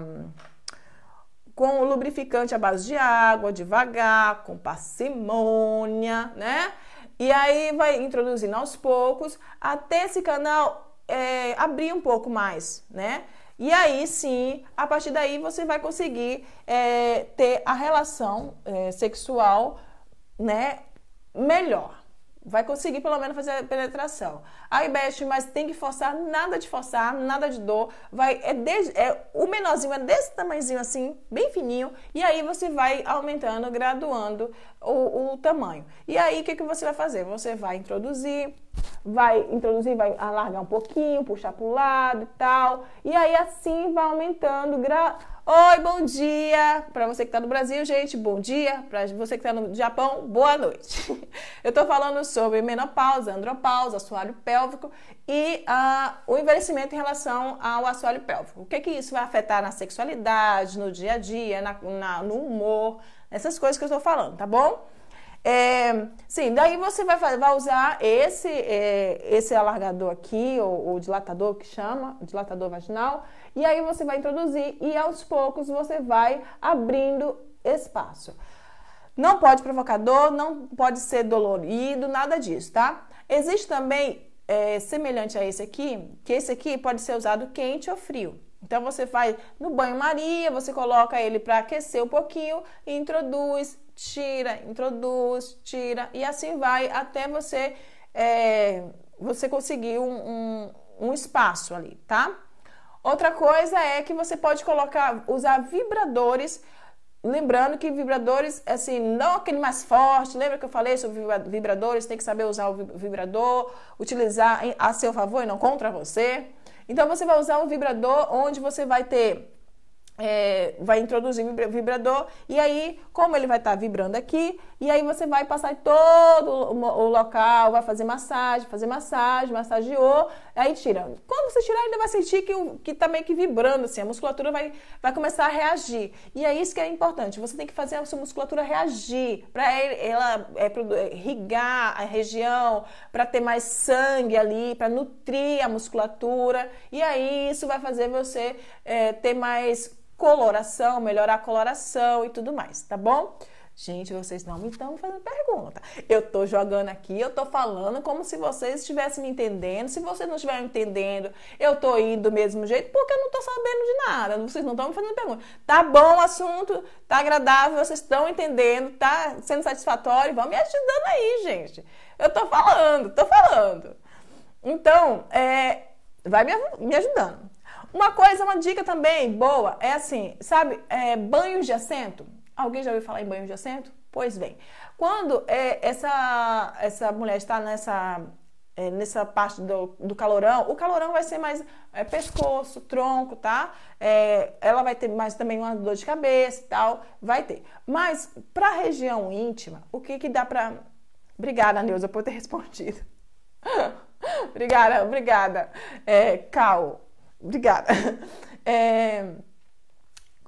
com o lubrificante à base de água, devagar, com parcimônia, né? E aí vai introduzindo aos poucos até esse canal é, abrir um pouco mais, né? E aí sim, a partir daí você vai conseguir é, ter a relação é, sexual né, melhor vai conseguir pelo menos fazer a penetração. Aí mexe, mas tem que forçar, nada de forçar, nada de dor. Vai é, de, é o menorzinho é desse tamanhozinho assim, bem fininho, e aí você vai aumentando, graduando o, o tamanho. E aí o que, que você vai fazer? Você vai introduzir, vai introduzir, vai alargar um pouquinho, puxar para o lado e tal. E aí assim vai aumentando, gra Oi, bom dia para você que está no Brasil, gente. Bom dia para você que está no Japão. Boa noite. Eu estou falando sobre menopausa, andropausa, assoalho pélvico e ah, o envelhecimento em relação ao assoalho pélvico. O que que isso vai afetar na sexualidade, no dia a dia, na, na, no humor, essas coisas que eu estou falando, tá bom? É, sim, daí você vai, vai usar esse, é, esse alargador aqui, ou, ou dilatador que chama, dilatador vaginal, e aí você vai introduzir e aos poucos você vai abrindo espaço. Não pode provocar dor, não pode ser dolorido, nada disso, tá? Existe também, é, semelhante a esse aqui, que esse aqui pode ser usado quente ou frio. Então você faz no banho-maria, você coloca ele para aquecer um pouquinho, introduz, tira, introduz, tira, e assim vai até você, é, você conseguir um, um, um espaço ali, tá? Outra coisa é que você pode colocar, usar vibradores Lembrando que vibradores, assim, não aquele mais forte. Lembra que eu falei sobre vibradores? Tem que saber usar o vibrador, utilizar a seu favor e não contra você. Então, você vai usar um vibrador onde você vai ter é, vai introduzir vibrador e aí como ele vai estar tá vibrando aqui e aí você vai passar todo o local, vai fazer massagem, fazer massagem, massageou, aí tira. Quando você tirar, ainda vai sentir que que tá meio que vibrando assim, a musculatura vai vai começar a reagir. E é isso que é importante. Você tem que fazer a sua musculatura reagir para ela é, é, irrigar a região, para ter mais sangue ali, para nutrir a musculatura. E aí isso vai fazer você é, ter mais coloração, melhorar a coloração e tudo mais, tá bom? Gente, vocês não me estão fazendo pergunta. Eu tô jogando aqui, eu tô falando como se vocês estivessem me entendendo. Se vocês não estiverem entendendo, eu tô indo do mesmo jeito porque eu não tô sabendo de nada. Vocês não estão me fazendo pergunta. Tá bom o assunto, tá agradável, vocês estão entendendo, tá sendo satisfatório. Vão me ajudando aí, gente. Eu tô falando, tô falando. Então, é, vai me, me ajudando. Uma coisa, uma dica também boa, é assim, sabe, é, banhos de assento. Alguém já ouviu falar em banhos de assento? Pois bem, quando é, essa, essa mulher está nessa, é, nessa parte do, do, calorão, o calorão vai ser mais é, pescoço, tronco, tá? É, ela vai ter mais também uma dor de cabeça e tal, vai ter. Mas para a região íntima, o que que dá para... Obrigada, Neuza, por ter respondido. obrigada, obrigada. É, Cal, Obrigada. É,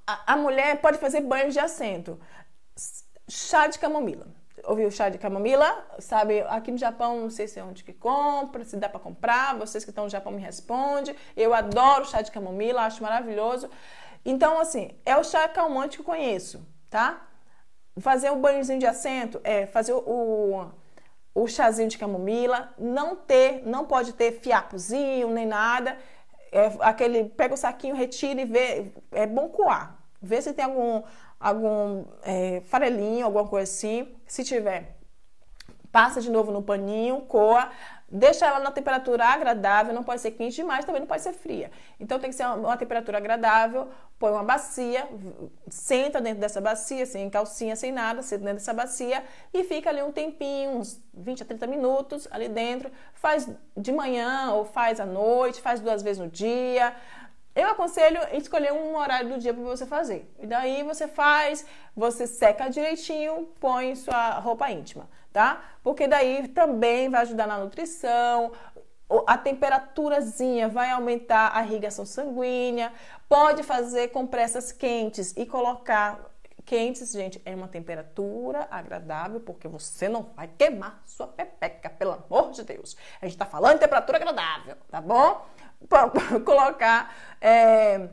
a, a mulher pode fazer banhos de assento. Chá de camomila. Ouviu chá de camomila? Sabe, aqui no Japão, não sei se é onde que compra, se dá para comprar. Vocês que estão no Japão me respondem. Eu adoro chá de camomila, acho maravilhoso. Então, assim, é o chá calmante que eu conheço, tá? Fazer o um banhozinho de assento é fazer o, o, o chazinho de camomila. Não ter, não pode ter fiapozinho nem nada é aquele pega o saquinho, retira e vê, é bom coar. Vê se tem algum algum é, farelinho, alguma coisa assim. Se tiver, passa de novo no paninho, coa, Deixa ela na temperatura agradável, não pode ser quente demais, também não pode ser fria. Então tem que ser uma, uma temperatura agradável, põe uma bacia, senta dentro dessa bacia, sem calcinha, sem nada, senta dentro dessa bacia e fica ali um tempinho, uns 20 a 30 minutos ali dentro. Faz de manhã ou faz à noite, faz duas vezes no dia. Eu aconselho escolher um horário do dia para você fazer. E daí você faz, você seca direitinho, põe sua roupa íntima tá? Porque daí também vai ajudar na nutrição, a temperaturazinha vai aumentar a irrigação sanguínea, pode fazer compressas quentes e colocar quentes, gente, é uma temperatura agradável, porque você não vai queimar sua pepeca, pelo amor de Deus. A gente tá falando de temperatura agradável, tá bom? Pra colocar. É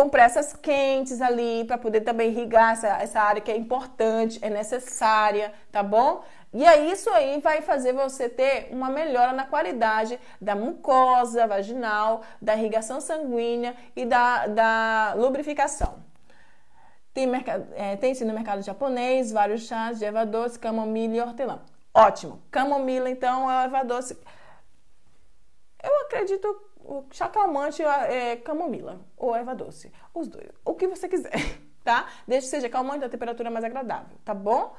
compressas quentes ali para poder também irrigar essa, essa área que é importante, é necessária, tá bom? E aí isso aí vai fazer você ter uma melhora na qualidade da mucosa vaginal, da irrigação sanguínea e da, da lubrificação. Tem, é, tem sim no mercado japonês, vários chás de erva doce, camomila e hortelã. Ótimo! Camomila, então, é erva doce. Eu acredito o chá calmante ah, é camomila ou erva doce, os dois, o que você quiser, tá? Desde que seja calmante, a temperatura mais agradável, tá bom?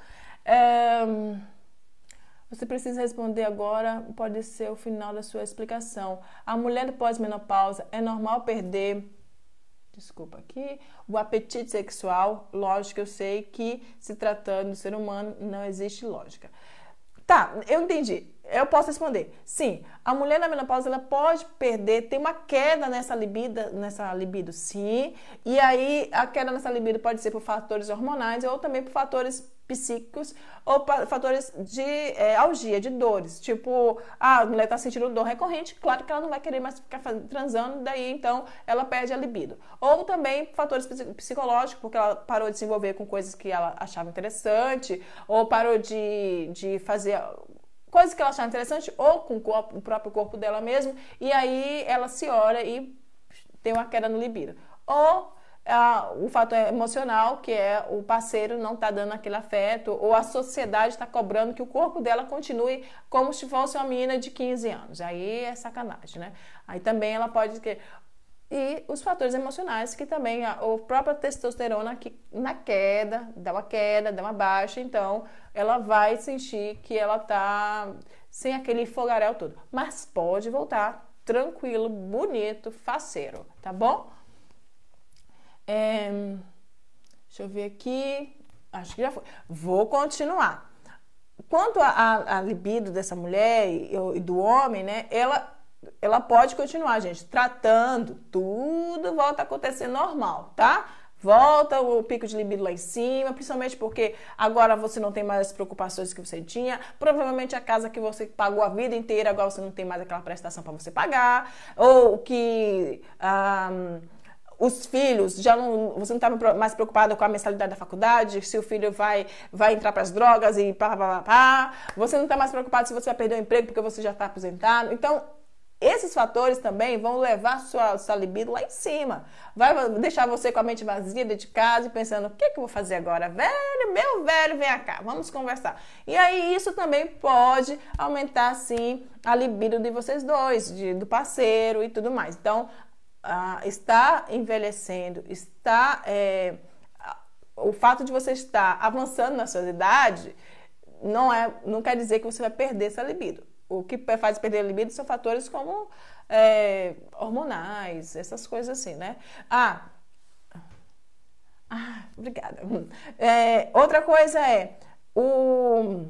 É... Você precisa responder agora, pode ser o final da sua explicação. A mulher pós-menopausa é normal perder desculpa aqui, o apetite sexual, lógico, eu sei que se tratando do ser humano não existe lógica. Tá, eu entendi. Eu posso responder. Sim, a mulher na menopausa ela pode perder, tem uma queda nessa libido, nessa libido, sim. E aí a queda nessa libido pode ser por fatores hormonais ou também por fatores psíquicos ou fatores de é, algia, de dores. Tipo, a mulher está sentindo dor recorrente, claro que ela não vai querer mais ficar transando, daí então ela perde a libido. Ou também fatores psicológicos, porque ela parou de se envolver com coisas que ela achava interessante, ou parou de, de fazer coisas que ela achar interessante ou com o próprio corpo dela mesmo, e aí ela se olha e tem uma queda no libido. Ou ah, o fator emocional, que é o parceiro não está dando aquele afeto, ou a sociedade está cobrando que o corpo dela continue como se fosse uma menina de 15 anos. Aí é sacanagem, né? Aí também ela pode que e os fatores emocionais, que também a, a própria testosterona, que na queda, dá uma queda, dá uma baixa, então ela vai sentir que ela tá sem aquele fogaréu todo. Mas pode voltar tranquilo, bonito, faceiro, tá bom? É, deixa eu ver aqui. Acho que já foi. Vou continuar. Quanto à libido dessa mulher e, e do homem, né? Ela ela pode continuar, gente, tratando, tudo volta a acontecer normal, tá? Volta o pico de libido lá em cima, principalmente porque agora você não tem mais as preocupações que você tinha. Provavelmente a casa que você pagou a vida inteira, agora você não tem mais aquela prestação para você pagar. Ou que um, os filhos já não. Você não está mais preocupado com a mensalidade da faculdade, se o filho vai, vai entrar para as drogas e pá, pá, pá, pá. Você não está mais preocupado se você vai perder o emprego porque você já está aposentado. Então, esses fatores também vão levar sua, sua libido lá em cima. Vai deixar você com a mente vazia de casa e pensando: o que, que eu vou fazer agora? Velho, meu velho, vem cá, vamos conversar. E aí isso também pode aumentar, sim, a libido de vocês dois, de, do parceiro e tudo mais. Então, ah, está envelhecendo, está. É, o fato de você estar avançando na sua idade não, é, não quer dizer que você vai perder essa libido o que faz perder a libido são fatores como é, hormonais, essas coisas assim, né? Ah, ah obrigada. É, outra coisa é o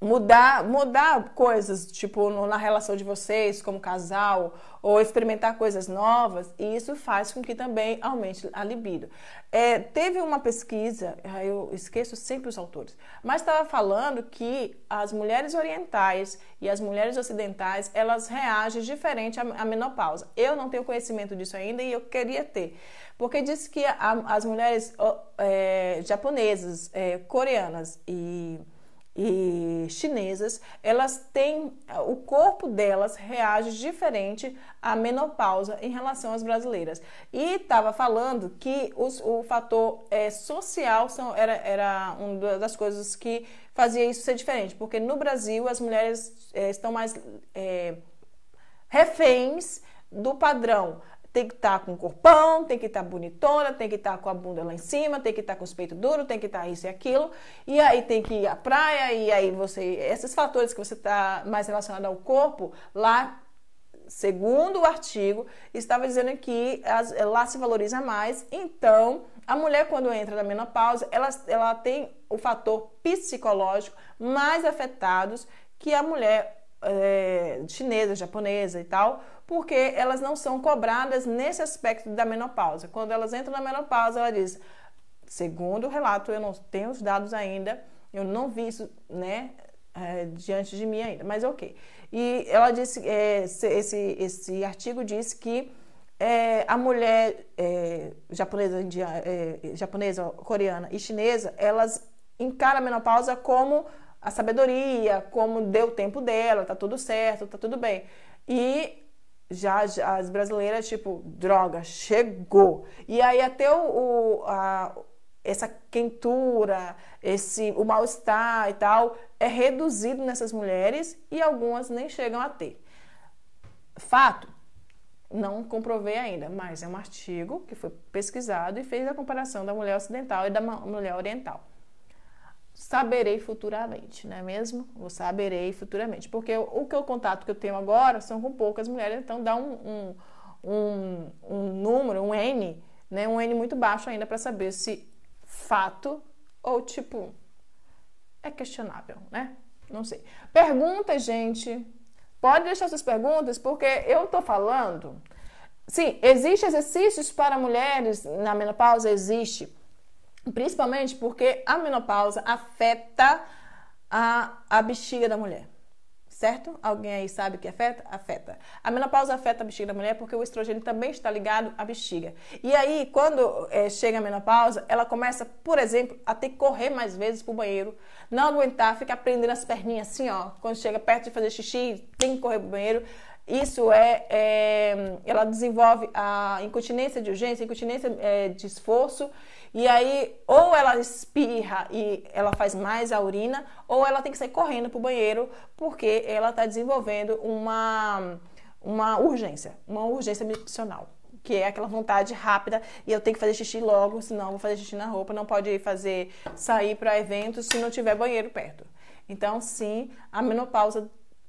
mudar mudar coisas tipo na relação de vocês como casal ou experimentar coisas novas e isso faz com que também aumente a libido é, teve uma pesquisa ah, eu esqueço sempre os autores mas estava falando que as mulheres orientais e as mulheres ocidentais elas reagem diferente à, à menopausa eu não tenho conhecimento disso ainda e eu queria ter porque disse que a, as mulheres é, japonesas é, coreanas e e chinesas, elas têm o corpo delas reage diferente à menopausa em relação às brasileiras. E estava falando que os, o fator é, social são, era, era uma das coisas que fazia isso ser diferente, porque no Brasil as mulheres é, estão mais é, reféns do padrão tem que estar tá com o corpão, tem que estar tá bonitona, tem que estar tá com a bunda lá em cima, tem que estar tá com os peitos duros, tem que estar tá isso e aquilo. E aí tem que ir à praia, e aí você. Esses fatores que você está mais relacionado ao corpo, lá, segundo o artigo, estava dizendo que as, lá se valoriza mais. Então, a mulher, quando entra na menopausa, ela, ela tem o fator psicológico mais afetados que a mulher é, chinesa, japonesa e tal porque elas não são cobradas nesse aspecto da menopausa. Quando elas entram na menopausa, ela diz, segundo o relato, eu não tenho os dados ainda, eu não vi isso, né, é, diante de mim ainda, mas ok. E ela disse, é, esse, esse artigo diz que é, a mulher japonesa, india, japonesa, coreana e chinesa, elas encaram a menopausa como a sabedoria, como deu o tempo dela, tá tudo certo, tá tudo bem. E já, já, as brasileiras, tipo, droga, chegou. E aí até o, o a, essa quentura, esse o mal-estar e tal é reduzido nessas mulheres e algumas nem chegam a ter. Fato, não comprovei ainda, mas é um artigo que foi pesquisado e fez a comparação da mulher ocidental e da mulher oriental saberei futuramente, não é mesmo? Eu saberei futuramente. Porque o que o contato que eu tenho agora são com poucas mulheres, então dá um, um, um, um número, um N, né? um N muito baixo ainda para saber se fato ou tipo é questionável, né? Não sei. Pergunta, gente. Pode deixar suas perguntas, porque eu tô falando. Sim, existem exercícios para mulheres na menopausa? Existe. Principalmente porque a menopausa afeta a, a bexiga da mulher. Certo? Alguém aí sabe que afeta? Afeta. A menopausa afeta a bexiga da mulher porque o estrogênio também está ligado à bexiga. E aí, quando é, chega a menopausa, ela começa, por exemplo, a ter que correr mais vezes para o banheiro, não aguentar, ficar prendendo as perninhas assim, ó. Quando chega perto de fazer xixi, tem que correr para o banheiro. Isso é, é, Ela desenvolve a incontinência de urgência, incontinência é, de esforço e aí, ou ela espirra e ela faz mais a urina, ou ela tem que sair correndo para o banheiro, porque ela está desenvolvendo uma, uma urgência, uma urgência medicinal. que é aquela vontade rápida e eu tenho que fazer xixi logo, senão vou fazer xixi na roupa, não pode fazer sair para eventos se não tiver banheiro perto. Então, sim, a menopausa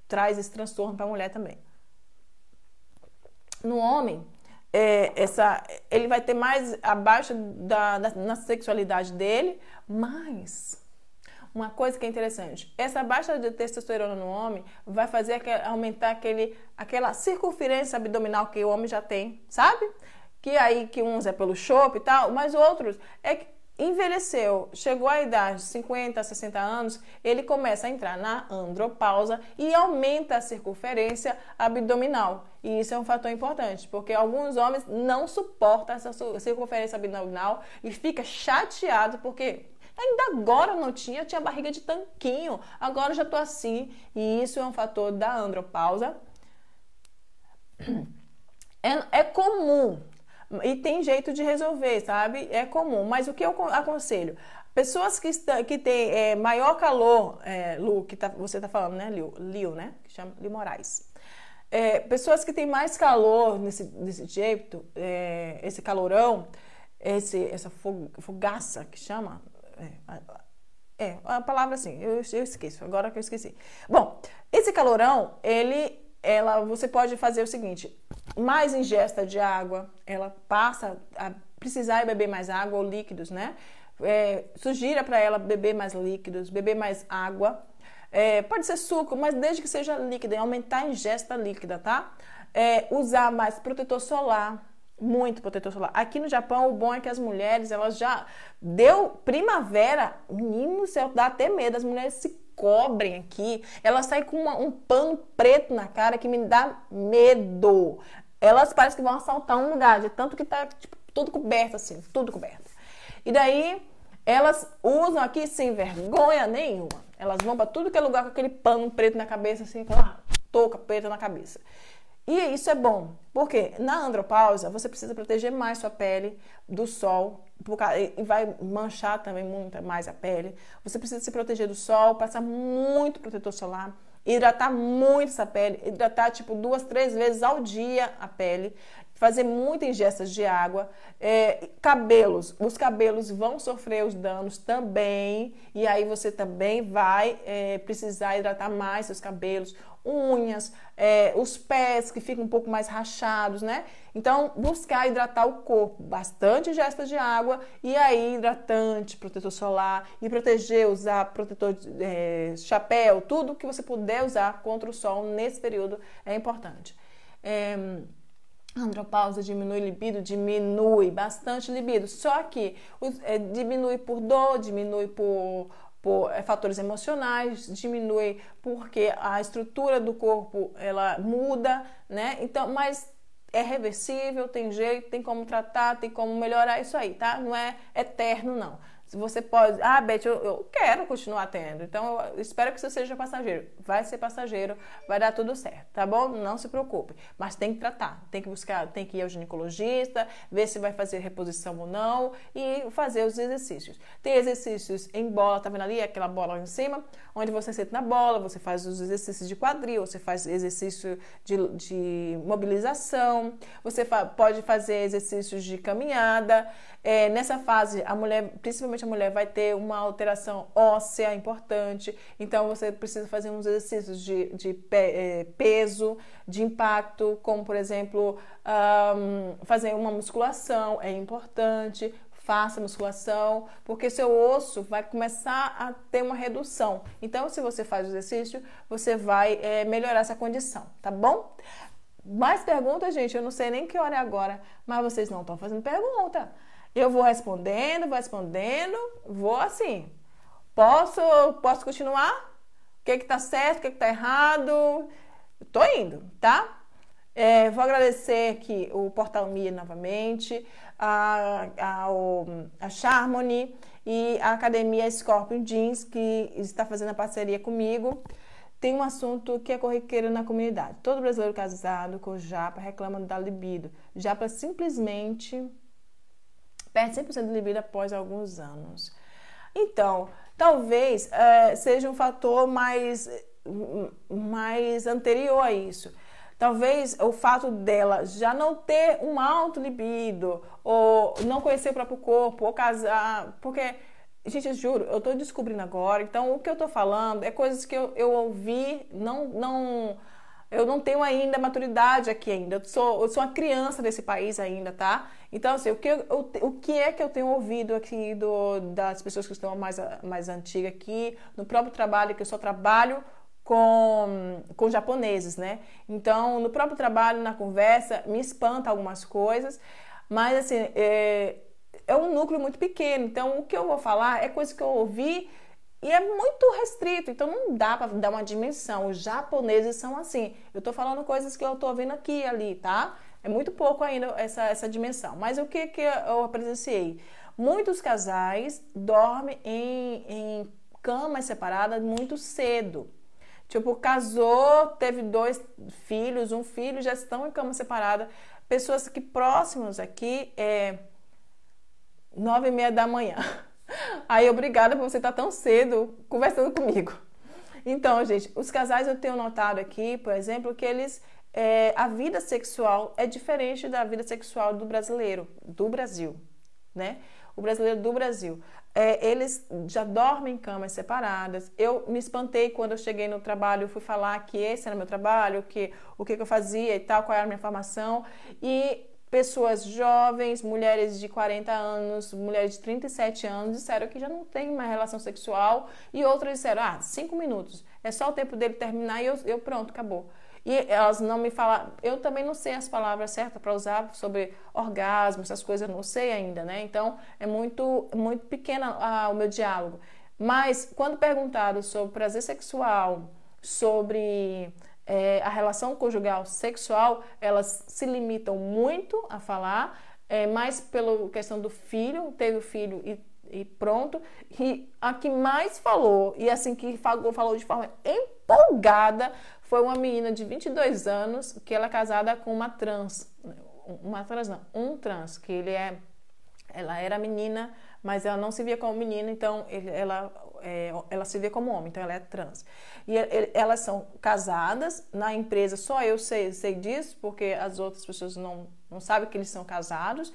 traz esse transtorno para a mulher também. No homem, é, essa, ele vai ter mais abaixo da, da, na sexualidade dele, mas uma coisa que é interessante, essa baixa de testosterona no homem vai fazer aquele, aumentar aquele, aquela circunferência abdominal que o homem já tem, sabe? Que aí que uns é pelo chope e tal, mas outros é que envelheceu, chegou à idade de 50, 60 anos, ele começa a entrar na andropausa e aumenta a circunferência abdominal. E isso é um fator importante, porque alguns homens não suportam essa circunferência abdominal e fica chateado porque Ainda agora não tinha, tinha barriga de tanquinho. Agora já tô assim. E isso é um fator da andropausa. É, é comum. E tem jeito de resolver, sabe? É comum. Mas o que eu aconselho? Pessoas que, que têm é, maior calor, é, Lu, que tá, você tá falando, né, Liu, né? Que chama Liu Moraes. É, pessoas que têm mais calor nesse, jeito, é, esse calorão, esse, essa fogaça que chama. É, é a palavra assim, eu, eu esqueço, agora que eu esqueci. Bom, esse calorão, ele, ela, você pode fazer o seguinte: mais ingesta de água, ela passa a precisar beber mais água ou líquidos, né? É, sugira para ela beber mais líquidos, beber mais água é, pode ser suco, mas desde que seja líquida, é aumentar a ingesta líquida, tá? É, usar mais protetor solar, muito protetor solar. Aqui no Japão, o bom é que as mulheres, elas já deu primavera, menino do céu, dá até medo, as mulheres se cobrem aqui, elas saem com uma, um pano preto na cara que me dá medo. Elas parecem que vão assaltar um lugar, de tanto que tá tipo, tudo coberto assim, tudo coberto. E daí, elas usam aqui sem vergonha nenhuma elas vão para tudo que é lugar com aquele pano preto na cabeça, assim, com uma touca preta na cabeça. E isso é bom, porque na andropausa você precisa proteger mais sua pele do sol, e vai manchar também muito mais a pele. Você precisa se proteger do sol, passar muito protetor solar, hidratar muito essa pele, hidratar tipo duas, três vezes ao dia a pele fazer muitas ingestas de água, é, cabelos, os cabelos vão sofrer os danos também, e aí você também vai é, precisar hidratar mais seus cabelos, unhas, é, os pés que ficam um pouco mais rachados, né? Então, buscar hidratar o corpo, bastante gestas de água e aí hidratante, protetor solar e proteger, usar protetor, é, chapéu, tudo que você puder usar contra o sol nesse período é importante. É, andropausa diminui libido, diminui bastante libido. Só que é, diminui por dor, diminui por, por é, fatores emocionais, diminui porque a estrutura do corpo ela muda, né? Então, mas é reversível, tem jeito, tem como tratar, tem como melhorar isso aí, tá? Não é eterno não. Se você pode, ah, Beth, eu, eu quero continuar tendo, então eu espero que isso seja passageiro. Vai ser passageiro, vai dar tudo certo, tá bom? Não se preocupe, mas tem que tratar, tem que buscar, tem que ir ao ginecologista, ver se vai fazer reposição ou não e fazer os exercícios. Tem exercícios em bola, tá vendo ali aquela bola lá em cima, onde você senta na bola, você faz os exercícios de quadril, você faz exercício de, de mobilização, você fa pode fazer exercícios de caminhada. É, nessa fase, a mulher, principalmente Principalmente a mulher vai ter uma alteração óssea importante, então você precisa fazer uns exercícios de, de pe é, peso, de impacto, como por exemplo um, fazer uma musculação é importante, faça musculação, porque seu osso vai começar a ter uma redução. Então, se você faz o exercício, você vai é, melhorar essa condição, tá bom? Mais perguntas, gente? Eu não sei nem que hora é agora, mas vocês não estão fazendo pergunta. Eu vou respondendo, vou respondendo, vou assim. Posso, posso continuar? O que é que tá certo, o que é que tá errado? Eu tô indo, tá? É, vou agradecer aqui o Portal Mia novamente, a, a, a Charmony e a Academia Scorpion Jeans, que está fazendo a parceria comigo tem um assunto que é corriqueiro na comunidade. Todo brasileiro casado com japa reclama da libido. Japa simplesmente perde 100% de libido após alguns anos. Então, talvez é, seja um fator mais, hum, mais anterior a isso. Talvez o fato dela já não ter um alto libido, ou não conhecer o próprio corpo, ou casar, porque Gente, eu juro, eu tô descobrindo agora, então o que eu tô falando é coisas que eu, eu ouvi, não, não eu não tenho ainda maturidade aqui ainda. Eu sou, eu sou uma criança desse país ainda, tá? Então, assim, o que, eu, o que é que eu tenho ouvido aqui do, das pessoas que estão mais, mais antigas aqui, no próprio trabalho, que eu só trabalho com, com japoneses, né? Então, no próprio trabalho, na conversa, me espanta algumas coisas, mas, assim, é, é um núcleo muito pequeno. Então, o que eu vou falar é coisa que eu ouvi e é muito restrito, então não dá para dar uma dimensão. Os japoneses são assim. Eu estou falando coisas que eu estou vendo aqui ali, tá? É muito pouco ainda essa, essa dimensão. Mas o que, que eu presenciei? Muitos casais dormem em, em camas separadas muito cedo. Tipo, casou, teve dois filhos, um filho, já estão em cama separada. Pessoas que próximos aqui é nove e meia da manhã. Aí, obrigada por você estar tão cedo conversando comigo. Então, gente, os casais eu tenho notado aqui, por exemplo, que eles. É, a vida sexual é diferente da vida sexual do brasileiro, do Brasil, né? O brasileiro do Brasil. É, eles já dormem em camas separadas. Eu me espantei quando eu cheguei no trabalho, eu fui falar que esse era meu trabalho, que o que, que eu fazia e tal, qual era a minha formação. E pessoas jovens, mulheres de 40 anos, mulheres de 37 anos, disseram que já não tem mais relação sexual e outras disseram, ah, cinco minutos, é só o tempo dele terminar e eu, eu pronto, acabou. E elas não me falaram, eu também não sei as palavras certas para usar sobre orgasmo, essas coisas, eu não sei ainda, né? Então é muito, muito pequena ah, o meu diálogo. Mas quando perguntaram sobre prazer sexual, sobre é, a relação conjugal sexual, elas se limitam muito a falar, é, mais pela questão do filho, teve o filho e, e, pronto. E a que mais falou, e assim que falou, falou de forma empolgada, foi uma menina de 22 anos, que ela é casada com uma trans, uma trans não, um trans, que ele é, ela era menina, mas ela não se via como menina, então ele, ela é, ela se vê como homem, então ela é trans. E é, é, elas são casadas, na empresa só eu sei, sei disso, porque as outras pessoas não, não sabem que eles são casados.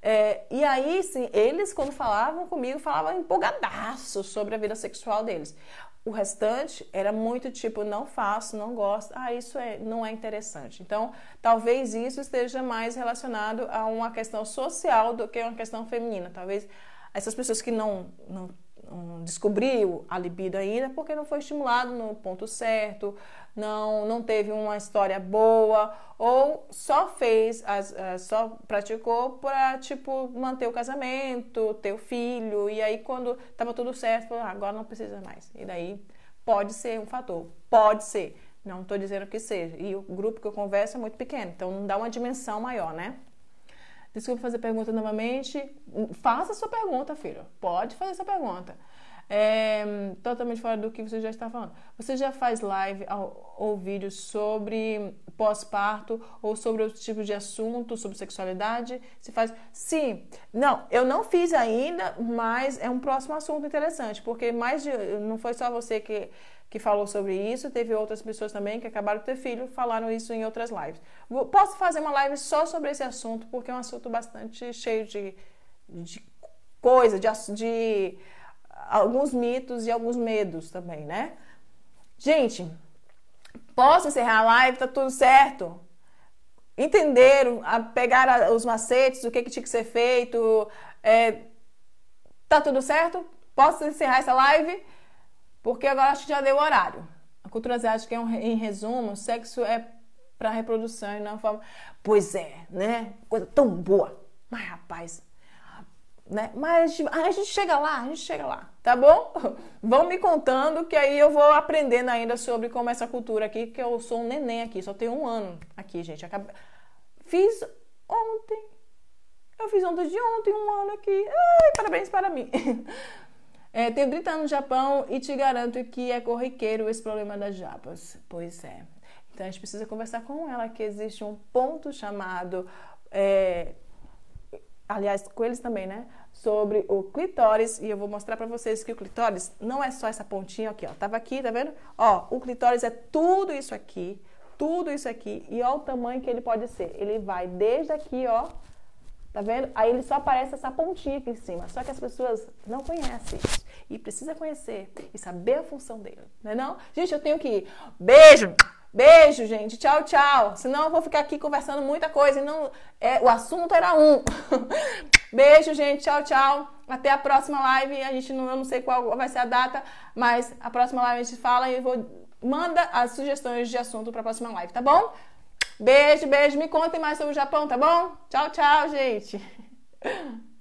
É, e aí, sim, eles, quando falavam comigo, falavam empolgadaço sobre a vida sexual deles. O restante era muito tipo, não faço, não gosto, ah, isso é, não é interessante. Então, talvez isso esteja mais relacionado a uma questão social do que a uma questão feminina. Talvez essas pessoas que não, não um, descobriu a libido ainda porque não foi estimulado no ponto certo, não, não teve uma história boa ou só fez, as, eh, só praticou para tipo manter o casamento, ter o filho e aí quando estava tudo certo, falou, ah, agora não precisa mais. E daí pode ser um fator, pode ser. Não estou dizendo que seja. E o grupo que eu converso é muito pequeno, então não dá uma dimensão maior, né? Desculpa fazer pergunta novamente. Hum, faça a sua pergunta, filho. Pode fazer essa pergunta. É, totalmente fora do que você já está falando. Você já faz live ou vídeo sobre pós-parto ou sobre outro tipo de assunto, sobre sexualidade? Se faz? Sim. Não, eu não fiz ainda, mas é um próximo assunto interessante, porque mais de, não foi só você que que falou sobre isso, teve outras pessoas também que acabaram de ter filho, falaram isso em outras lives. posso fazer uma live só sobre esse assunto, porque é um assunto bastante cheio de, de coisa, de, de alguns mitos e alguns medos também, né? Gente, posso encerrar a live? Tá tudo certo? Entenderam, a, pegaram os macetes, o que, que tinha que ser feito? É, tá tudo certo? Posso encerrar essa live? Porque agora acho que já deu horário. A cultura asiática, é um, em resumo, sexo é para reprodução e não é forma. Pois é, né? Coisa tão boa. Mas, rapaz, né? Mas a gente chega lá, a gente chega lá, tá bom? Vão me contando que aí eu vou aprendendo ainda sobre como é essa cultura aqui, que eu sou um neném aqui, só tenho um ano aqui, gente. Acabei... Fiz ontem. Eu fiz ontem de ontem, um ano aqui. Ai, parabéns para mim. É, tenho 30 anos no Japão e te garanto que é corriqueiro esse problema das japas. Pois é. Então a gente precisa conversar com ela que existe um ponto chamado. É, aliás, com eles também, né? Sobre o clitóris. E eu vou mostrar para vocês que o clitóris não é só essa pontinha aqui, ó. Tava aqui, tá vendo? Ó, o clitóris é tudo isso aqui. Tudo isso aqui. E ó, o tamanho que ele pode ser. Ele vai desde aqui, ó, Tá vendo? Aí ele só aparece essa pontinha aqui em cima. Só que as pessoas não conhecem isso e precisa conhecer e saber a função dele, não é não? Gente, eu tenho que ir. Beijo! Beijo, gente. Tchau, tchau. Senão eu vou ficar aqui conversando muita coisa e não é, o assunto era um. Beijo, gente. Tchau, tchau. Até a próxima live. A gente não eu não sei qual vai ser a data, mas a próxima live a gente fala e vou manda as sugestões de assunto para a próxima live, tá bom? Beijo, beijo. Me contem mais sobre o Japão, tá bom? Tchau, tchau, gente.